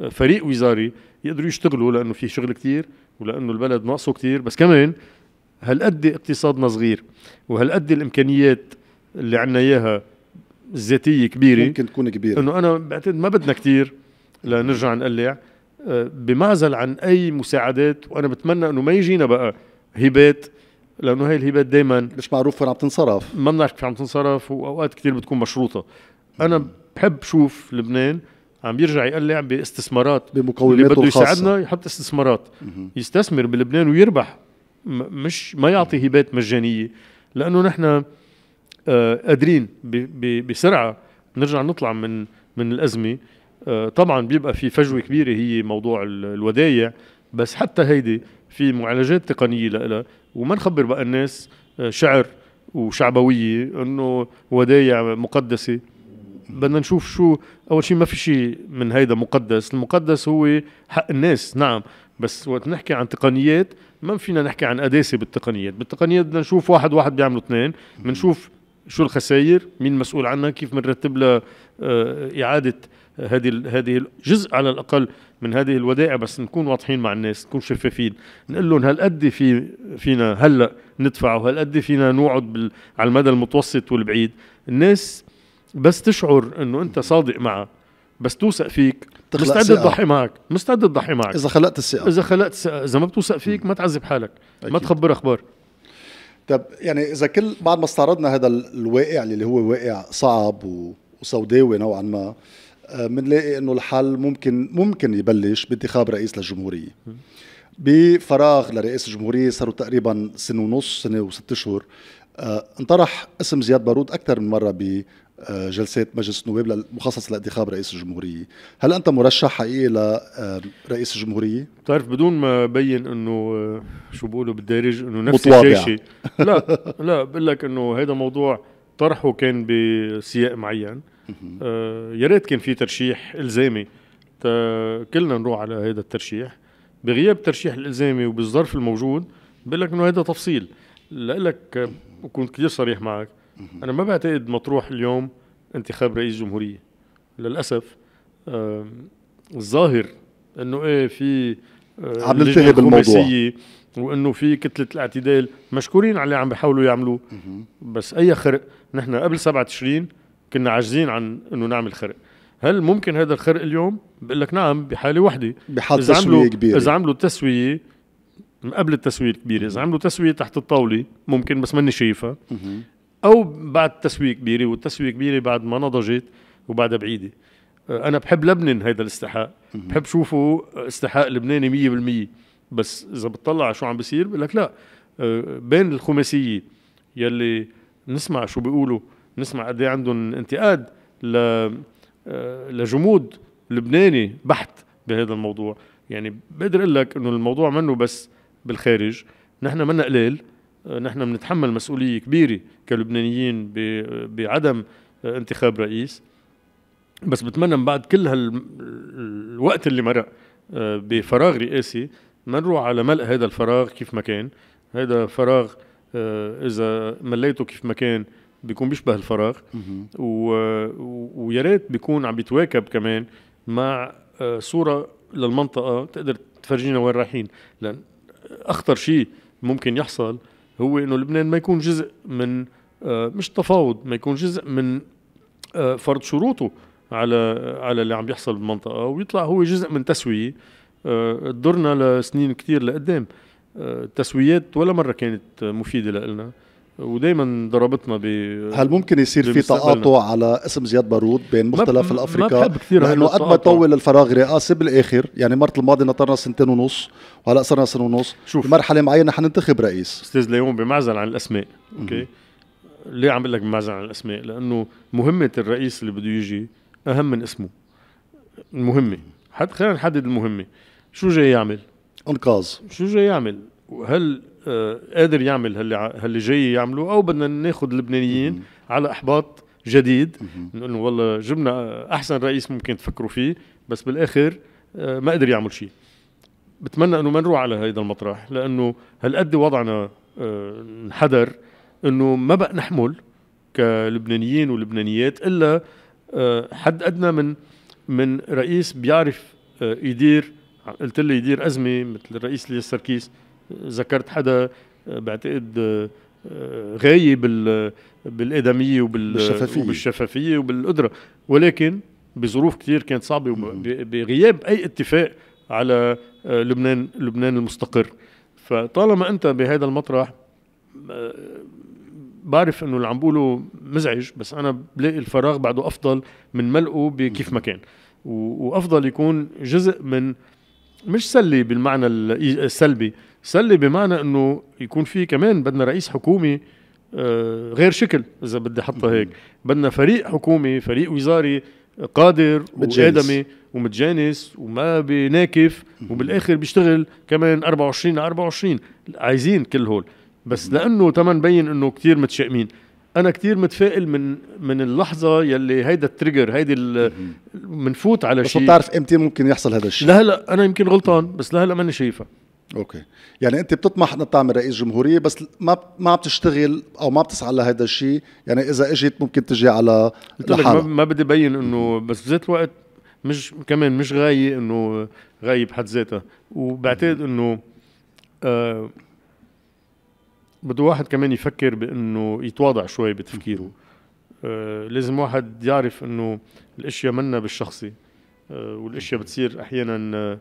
[SPEAKER 2] وفريق وزاري يقدروا يشتغلوا لانه في شغل كثير ولانه البلد ناقصه كثير بس كمان هالقد اقتصادنا صغير وهالقد الامكانيات اللي عنا اياها
[SPEAKER 1] الذاتية كبيره ممكن تكون كبيره انه
[SPEAKER 2] انا بعتقد ما بدنا كثير لنرجع نقلع آه، بمعزل عن اي مساعدات وانا بتمنى انه ما يجينا بقى هبات لانه هاي الهبات دائما مش معروف وين عم تنصرف ما بنعرف كيف عم تنصرف واوقات كثير بتكون مشروطه انا بحب شوف لبنان عم يرجع يقلع باستثمارات بمقوماته اللي بده يساعدنا يحط استثمارات يستثمر بلبنان ويربح مش ما يعطي هبات مجانيه لانه نحن آه، قادرين بسرعه نرجع نطلع من من الازمه آه، طبعا بيبقى في فجوه كبيره هي موضوع الودايع بس حتى هيدي في معالجات تقنيه لها وما نخبر بقى الناس آه، شعر وشعبويه انه ودايع مقدسه بدنا نشوف شو اول شيء ما في شيء من هيدا مقدس المقدس هو حق الناس نعم بس وقت نحكي عن تقنيات ما فينا نحكي عن قداسه بالتقنيات بالتقنيات بدنا نشوف واحد واحد بيعملوا اثنين بنشوف شو الخسائر مين مسؤول عنها كيف بنرتب لها آه، اعاده هذه هذه جزء على الاقل من هذه الودائع بس نكون واضحين مع الناس نكون شفافين نقول لهم هل قد في فينا هلا ندفع وهل قد فينا نقعد على المدى المتوسط والبعيد الناس بس تشعر انه انت صادق معها بس توثق فيك مستعد تضحي معك مستعد تضحي معك اذا خلقت الثقه اذا خلقت الثقه اذا ما بتوثق فيك ما تعذب حالك أكيد. ما تخبر اخبار
[SPEAKER 1] طب يعني اذا كل بعد ما استعرضنا هذا الواقع اللي هو واقع صعب وسوداوي نوعا ما بنلاقي آه، انه الحل ممكن ممكن يبلش بانتخاب رئيس للجمهوريه بفراغ لرئيس الجمهوريه صاروا تقريبا سنه ونص سنه وست اشهر آه، انطرح اسم زياد بارود اكثر من مره آه، جلسات مجلس النواب مخصص لانتخاب رئيس الجمهورية هل أنت مرشح حقيقي لرئيس آه، الجمهورية؟
[SPEAKER 2] بتعرف بدون ما ابين أنه آه، شو بقولوا بالدارج أنه نفس الشيء لا لا بقول لك أنه هذا موضوع طرحه كان بسياق معين يا ريت كان في ترشيح الزامي كلنا نروح على هذا الترشيح بغياب الترشيح الالزامي وبالظرف الموجود بقول لك انه هذا تفصيل لك وكنت كثير صريح معك انا ما بعتقد مطروح اليوم انتخاب رئيس جمهوريه للاسف الظاهر انه ايه في آه، عم ننتهي بالموضوع وانه في كتله الاعتدال مشكورين على اللي عم بيحاولوا يعملوه بس اي خرق نحن قبل 7 تشرين كنا عاجزين عن انه نعمل خرق هل ممكن هذا الخرق اليوم بقول لك نعم بحاله وحده بحال تسويه كبيره اذا عملوا تسويه قبل التسويه الكبيره اذا عملوا تسويه تحت الطاوله ممكن بس ماني شايفها او بعد تسويه كبيره والتسويه كبيره بعد ما نضجت وبعدها بعيده آه، انا بحب لبنان هيدا الاستحقاق بحب شوفه استحقاق لبناني 100% بس اذا بتطلع على شو عم بيصير بقول لك لا آه، بين الخماسيه يلي نسمع شو بيقولوا نسمع قد إيه عندهم انتقاد ل آه، لجمود لبناني بحت بهذا الموضوع يعني بقدر اقول لك انه الموضوع منه بس بالخارج نحن منا قليل نحن بنتحمل مسؤوليه كبيره كلبنانيين بعدم انتخاب رئيس بس بتمنى من بعد كل هالوقت اللي مرق آه، بفراغ رئاسي ما نروح على ملء هذا الفراغ كيف ما كان هذا فراغ آه، اذا مليته كيف ما كان بيكون بيشبه الفراغ ويا ريت بيكون عم بيتواكب كمان مع آه، صوره للمنطقه تقدر تفرجينا وين رايحين لان اخطر شيء ممكن يحصل هو انه لبنان ما يكون جزء من آه، مش تفاوض ما يكون جزء من آه، فرض شروطه على على اللي عم بيحصل بالمنطقه ويطلع هو جزء من تسويه تضرنا آه، لسنين كثير لقدام التسويات ولا مره كانت مفيده لنا ودائما ضربتنا ب هل ممكن يصير في تقاطع
[SPEAKER 1] على اسم زياد بارود بين مختلف الافريقيا ما بحب كثير لانه قد ما طول الفراغ رئاسي بالاخر يعني مرة الماضي نطرنا سنتين ونص وهلا صرنا سنه ونص شوف بمرحله معينه حننتخب رئيس استاذ ليون
[SPEAKER 2] بمعزل عن الاسماء اوكي ليه عم بقول لك بمعزل عن الاسماء لانه مهمه الرئيس اللي بده يجي اهم من اسمه المهمه حد خلينا نحدد المهمه شو جاي يعمل انقاذ شو جاي يعمل هل آه، قادر يعمل هاللي هاللي جاي يعمله او بدنا ناخذ اللبنانيين على احباط جديد انه والله جبنا احسن رئيس ممكن تفكروا فيه بس بالاخر آه، ما قدر يعمل شيء بتمنى انه ما نروح على هذا المطرح لانه هالقد وضعنا آه، انحدر انه ما بقى نحمل كلبنانيين ولبنانيات الا حد ادنى من من رئيس بيعرف يدير قلت لي يدير ازمه مثل الرئيس ليس سركيس ذكرت حدا بعتقد آه، غاية بال بالإدمية وبال بالشفافية. وبالشفافية وبالقدرة ولكن بظروف كثير كانت صعبة بغياب أي اتفاق على آه، لبنان لبنان المستقر فطالما أنت بهذا المطرح آه، بعرف انه اللي عم بقوله مزعج بس انا بلاقي الفراغ بعده افضل من ملقه بكيف ما كان وافضل يكون جزء من مش سلي بالمعنى السلبي سلة بمعنى انه يكون في كمان بدنا رئيس حكومي آه، غير شكل اذا بدي احطها هيك بدنا فريق حكومي فريق وزاري قادر متجانس. وادمي ومتجانس وما بناكف وبالاخر بيشتغل كمان 24 على 24 عايزين كل هول بس لانه تمن بين انه كثير متشائمين انا كثير متفائل من من اللحظه يلي هيدا التريجر هيدي بنفوت على شيء بس بتعرف
[SPEAKER 1] امتى ممكن يحصل هذا الشيء
[SPEAKER 2] لهلا انا يمكن
[SPEAKER 1] غلطان بس لهلا ماني شايفها اوكي يعني انت بتطمح انك تعمل رئيس جمهوريه بس ما ما عم تشتغل او ما بتسعى لهذا الشيء يعني اذا اجت ممكن تجي على لحالها
[SPEAKER 2] ما بدي ابين انه بس بذات الوقت مش كمان مش غايه انه غايه بحد ذاتها وبعتقد انه آه بده واحد كمان يفكر بانه يتواضع شوي بتفكيره آه لازم واحد يعرف انه الاشياء منا بالشخصي آه والاشياء بتصير احيانا آه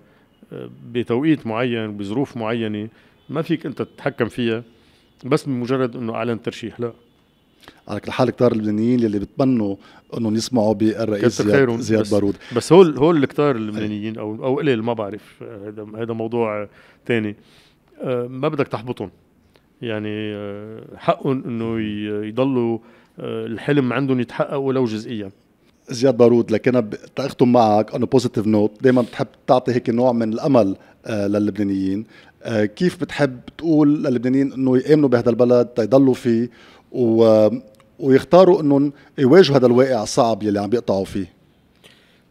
[SPEAKER 2] بتوقيت معين بظروف معينه ما فيك انت تتحكم فيها بس بمجرد انه اعلن ترشيح لا
[SPEAKER 1] على كل حال كتار اللبنانيين اللي بتمنوا انهم يسمعوا بالرئيس زياد, زياد بس بارود
[SPEAKER 2] بس هول هول الكتار اللبنانيين او او قليل ما بعرف هذا هذا موضوع ثاني آه، ما بدك تحبطهم يعني آه، حقهم انه يضلوا آه، الحلم عندهم يتحقق ولو جزئيا
[SPEAKER 1] زياد بارود لكن تختم معك انه بوزيتيف نوت دائما بتحب تعطي هيك نوع من الامل آه، للبنانيين آه، كيف بتحب تقول للبنانيين انه يامنوا بهذا البلد تيضلوا فيه و آه، ويختاروا انهم يواجهوا هذا الواقع الصعب يلي عم بيقطعوا فيه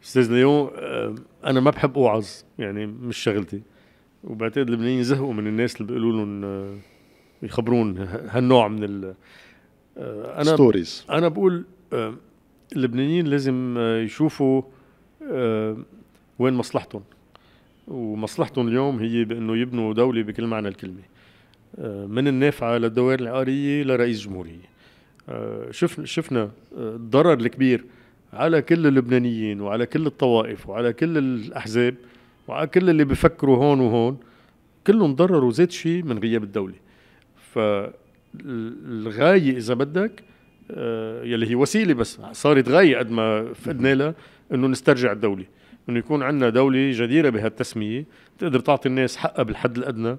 [SPEAKER 2] استاذ ليون انا ما بحب اوعظ يعني مش شغلتي وبعتقد اللبنانيين زهقوا من الناس اللي بيقولوا لهم يخبرون هالنوع من ال انا ستوريز انا بقول اللبنانيين لازم آه، يشوفوا آه، وين مصلحتهم ومصلحتهم اليوم هي بانه يبنوا دوله بكل معنى الكلمه آه، من النافعه للدوائر العقاريه لرئيس جمهوريه شفنا شفنا الضرر الكبير على كل اللبنانيين وعلى كل الطوائف وعلى كل الاحزاب وعلى كل اللي بفكروا هون وهون كلهم ضرروا زيت شيء من غياب الدوله فالغايه اذا بدك آه، يلي هي وسيله بس صارت غايه قد ما فقدنا لها انه نسترجع الدوله انه يكون عندنا دوله جديره بهالتسميه تقدر تعطي الناس حقها بالحد الادنى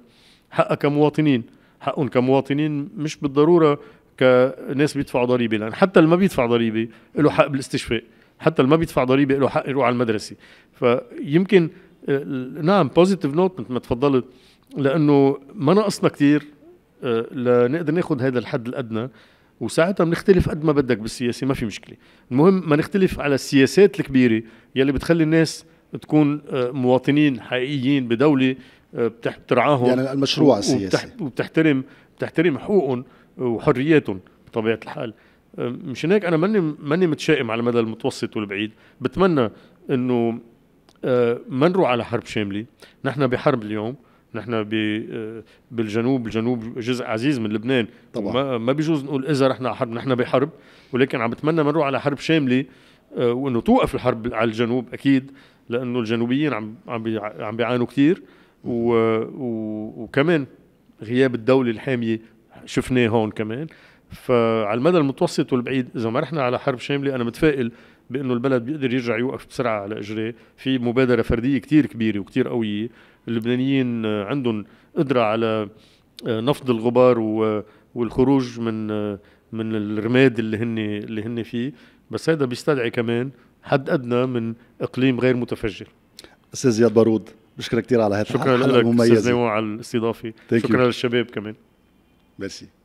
[SPEAKER 2] حقها كمواطنين حقهم كمواطنين مش بالضروره كناس بيدفعوا ضريبه لان حتى اللي ما بيدفع ضريبه له حق بالاستشفاء حتى اللي ما بيدفع ضريبه له حق يروح على المدرسه فيمكن آه، نعم بوزيتيف نوت مثل ما تفضلت لانه ما ناقصنا كثير آه، لنقدر ناخذ هذا الحد الادنى وساعتها بنختلف قد ما بدك بالسياسه ما في مشكله المهم ما نختلف على السياسات الكبيره يلي بتخلي الناس تكون آه، مواطنين حقيقيين بدوله آه، بترعاهم يعني المشروع السياسي وبتحترم بتحترم حقوقهم وحرياتهم بطبيعه الحال آه، مشان هيك انا ماني ماني متشائم على المدى المتوسط والبعيد بتمنى انه ما نروح على حرب شامله نحن بحرب اليوم نحن آه، بالجنوب الجنوب جزء عزيز من لبنان طبعا ما, بيجوز نقول اذا رحنا على حرب نحن بحرب ولكن عم بتمنى ما نروح على حرب شامله آه، وانه توقف الحرب على الجنوب اكيد لانه الجنوبيين عم عم عم بيعانوا كثير وكمان غياب الدوله الحاميه شفناه هون كمان فعلى المدى المتوسط والبعيد اذا ما رحنا على حرب شامله انا متفائل بانه البلد بيقدر يرجع يوقف بسرعه على اجريه في مبادره فرديه كثير كبيره وكثير قويه اللبنانيين عندهم قدره على آه، نفض الغبار والخروج من آه، من الرماد اللي هن اللي هن فيه بس هذا بيستدعي كمان حد ادنى من اقليم غير متفجر
[SPEAKER 1] استاذ زياد بارود بشكرك
[SPEAKER 2] كثير على هذا شكرا لك استاذ على الاستضافه شكرا
[SPEAKER 1] للشباب كمان ميرسي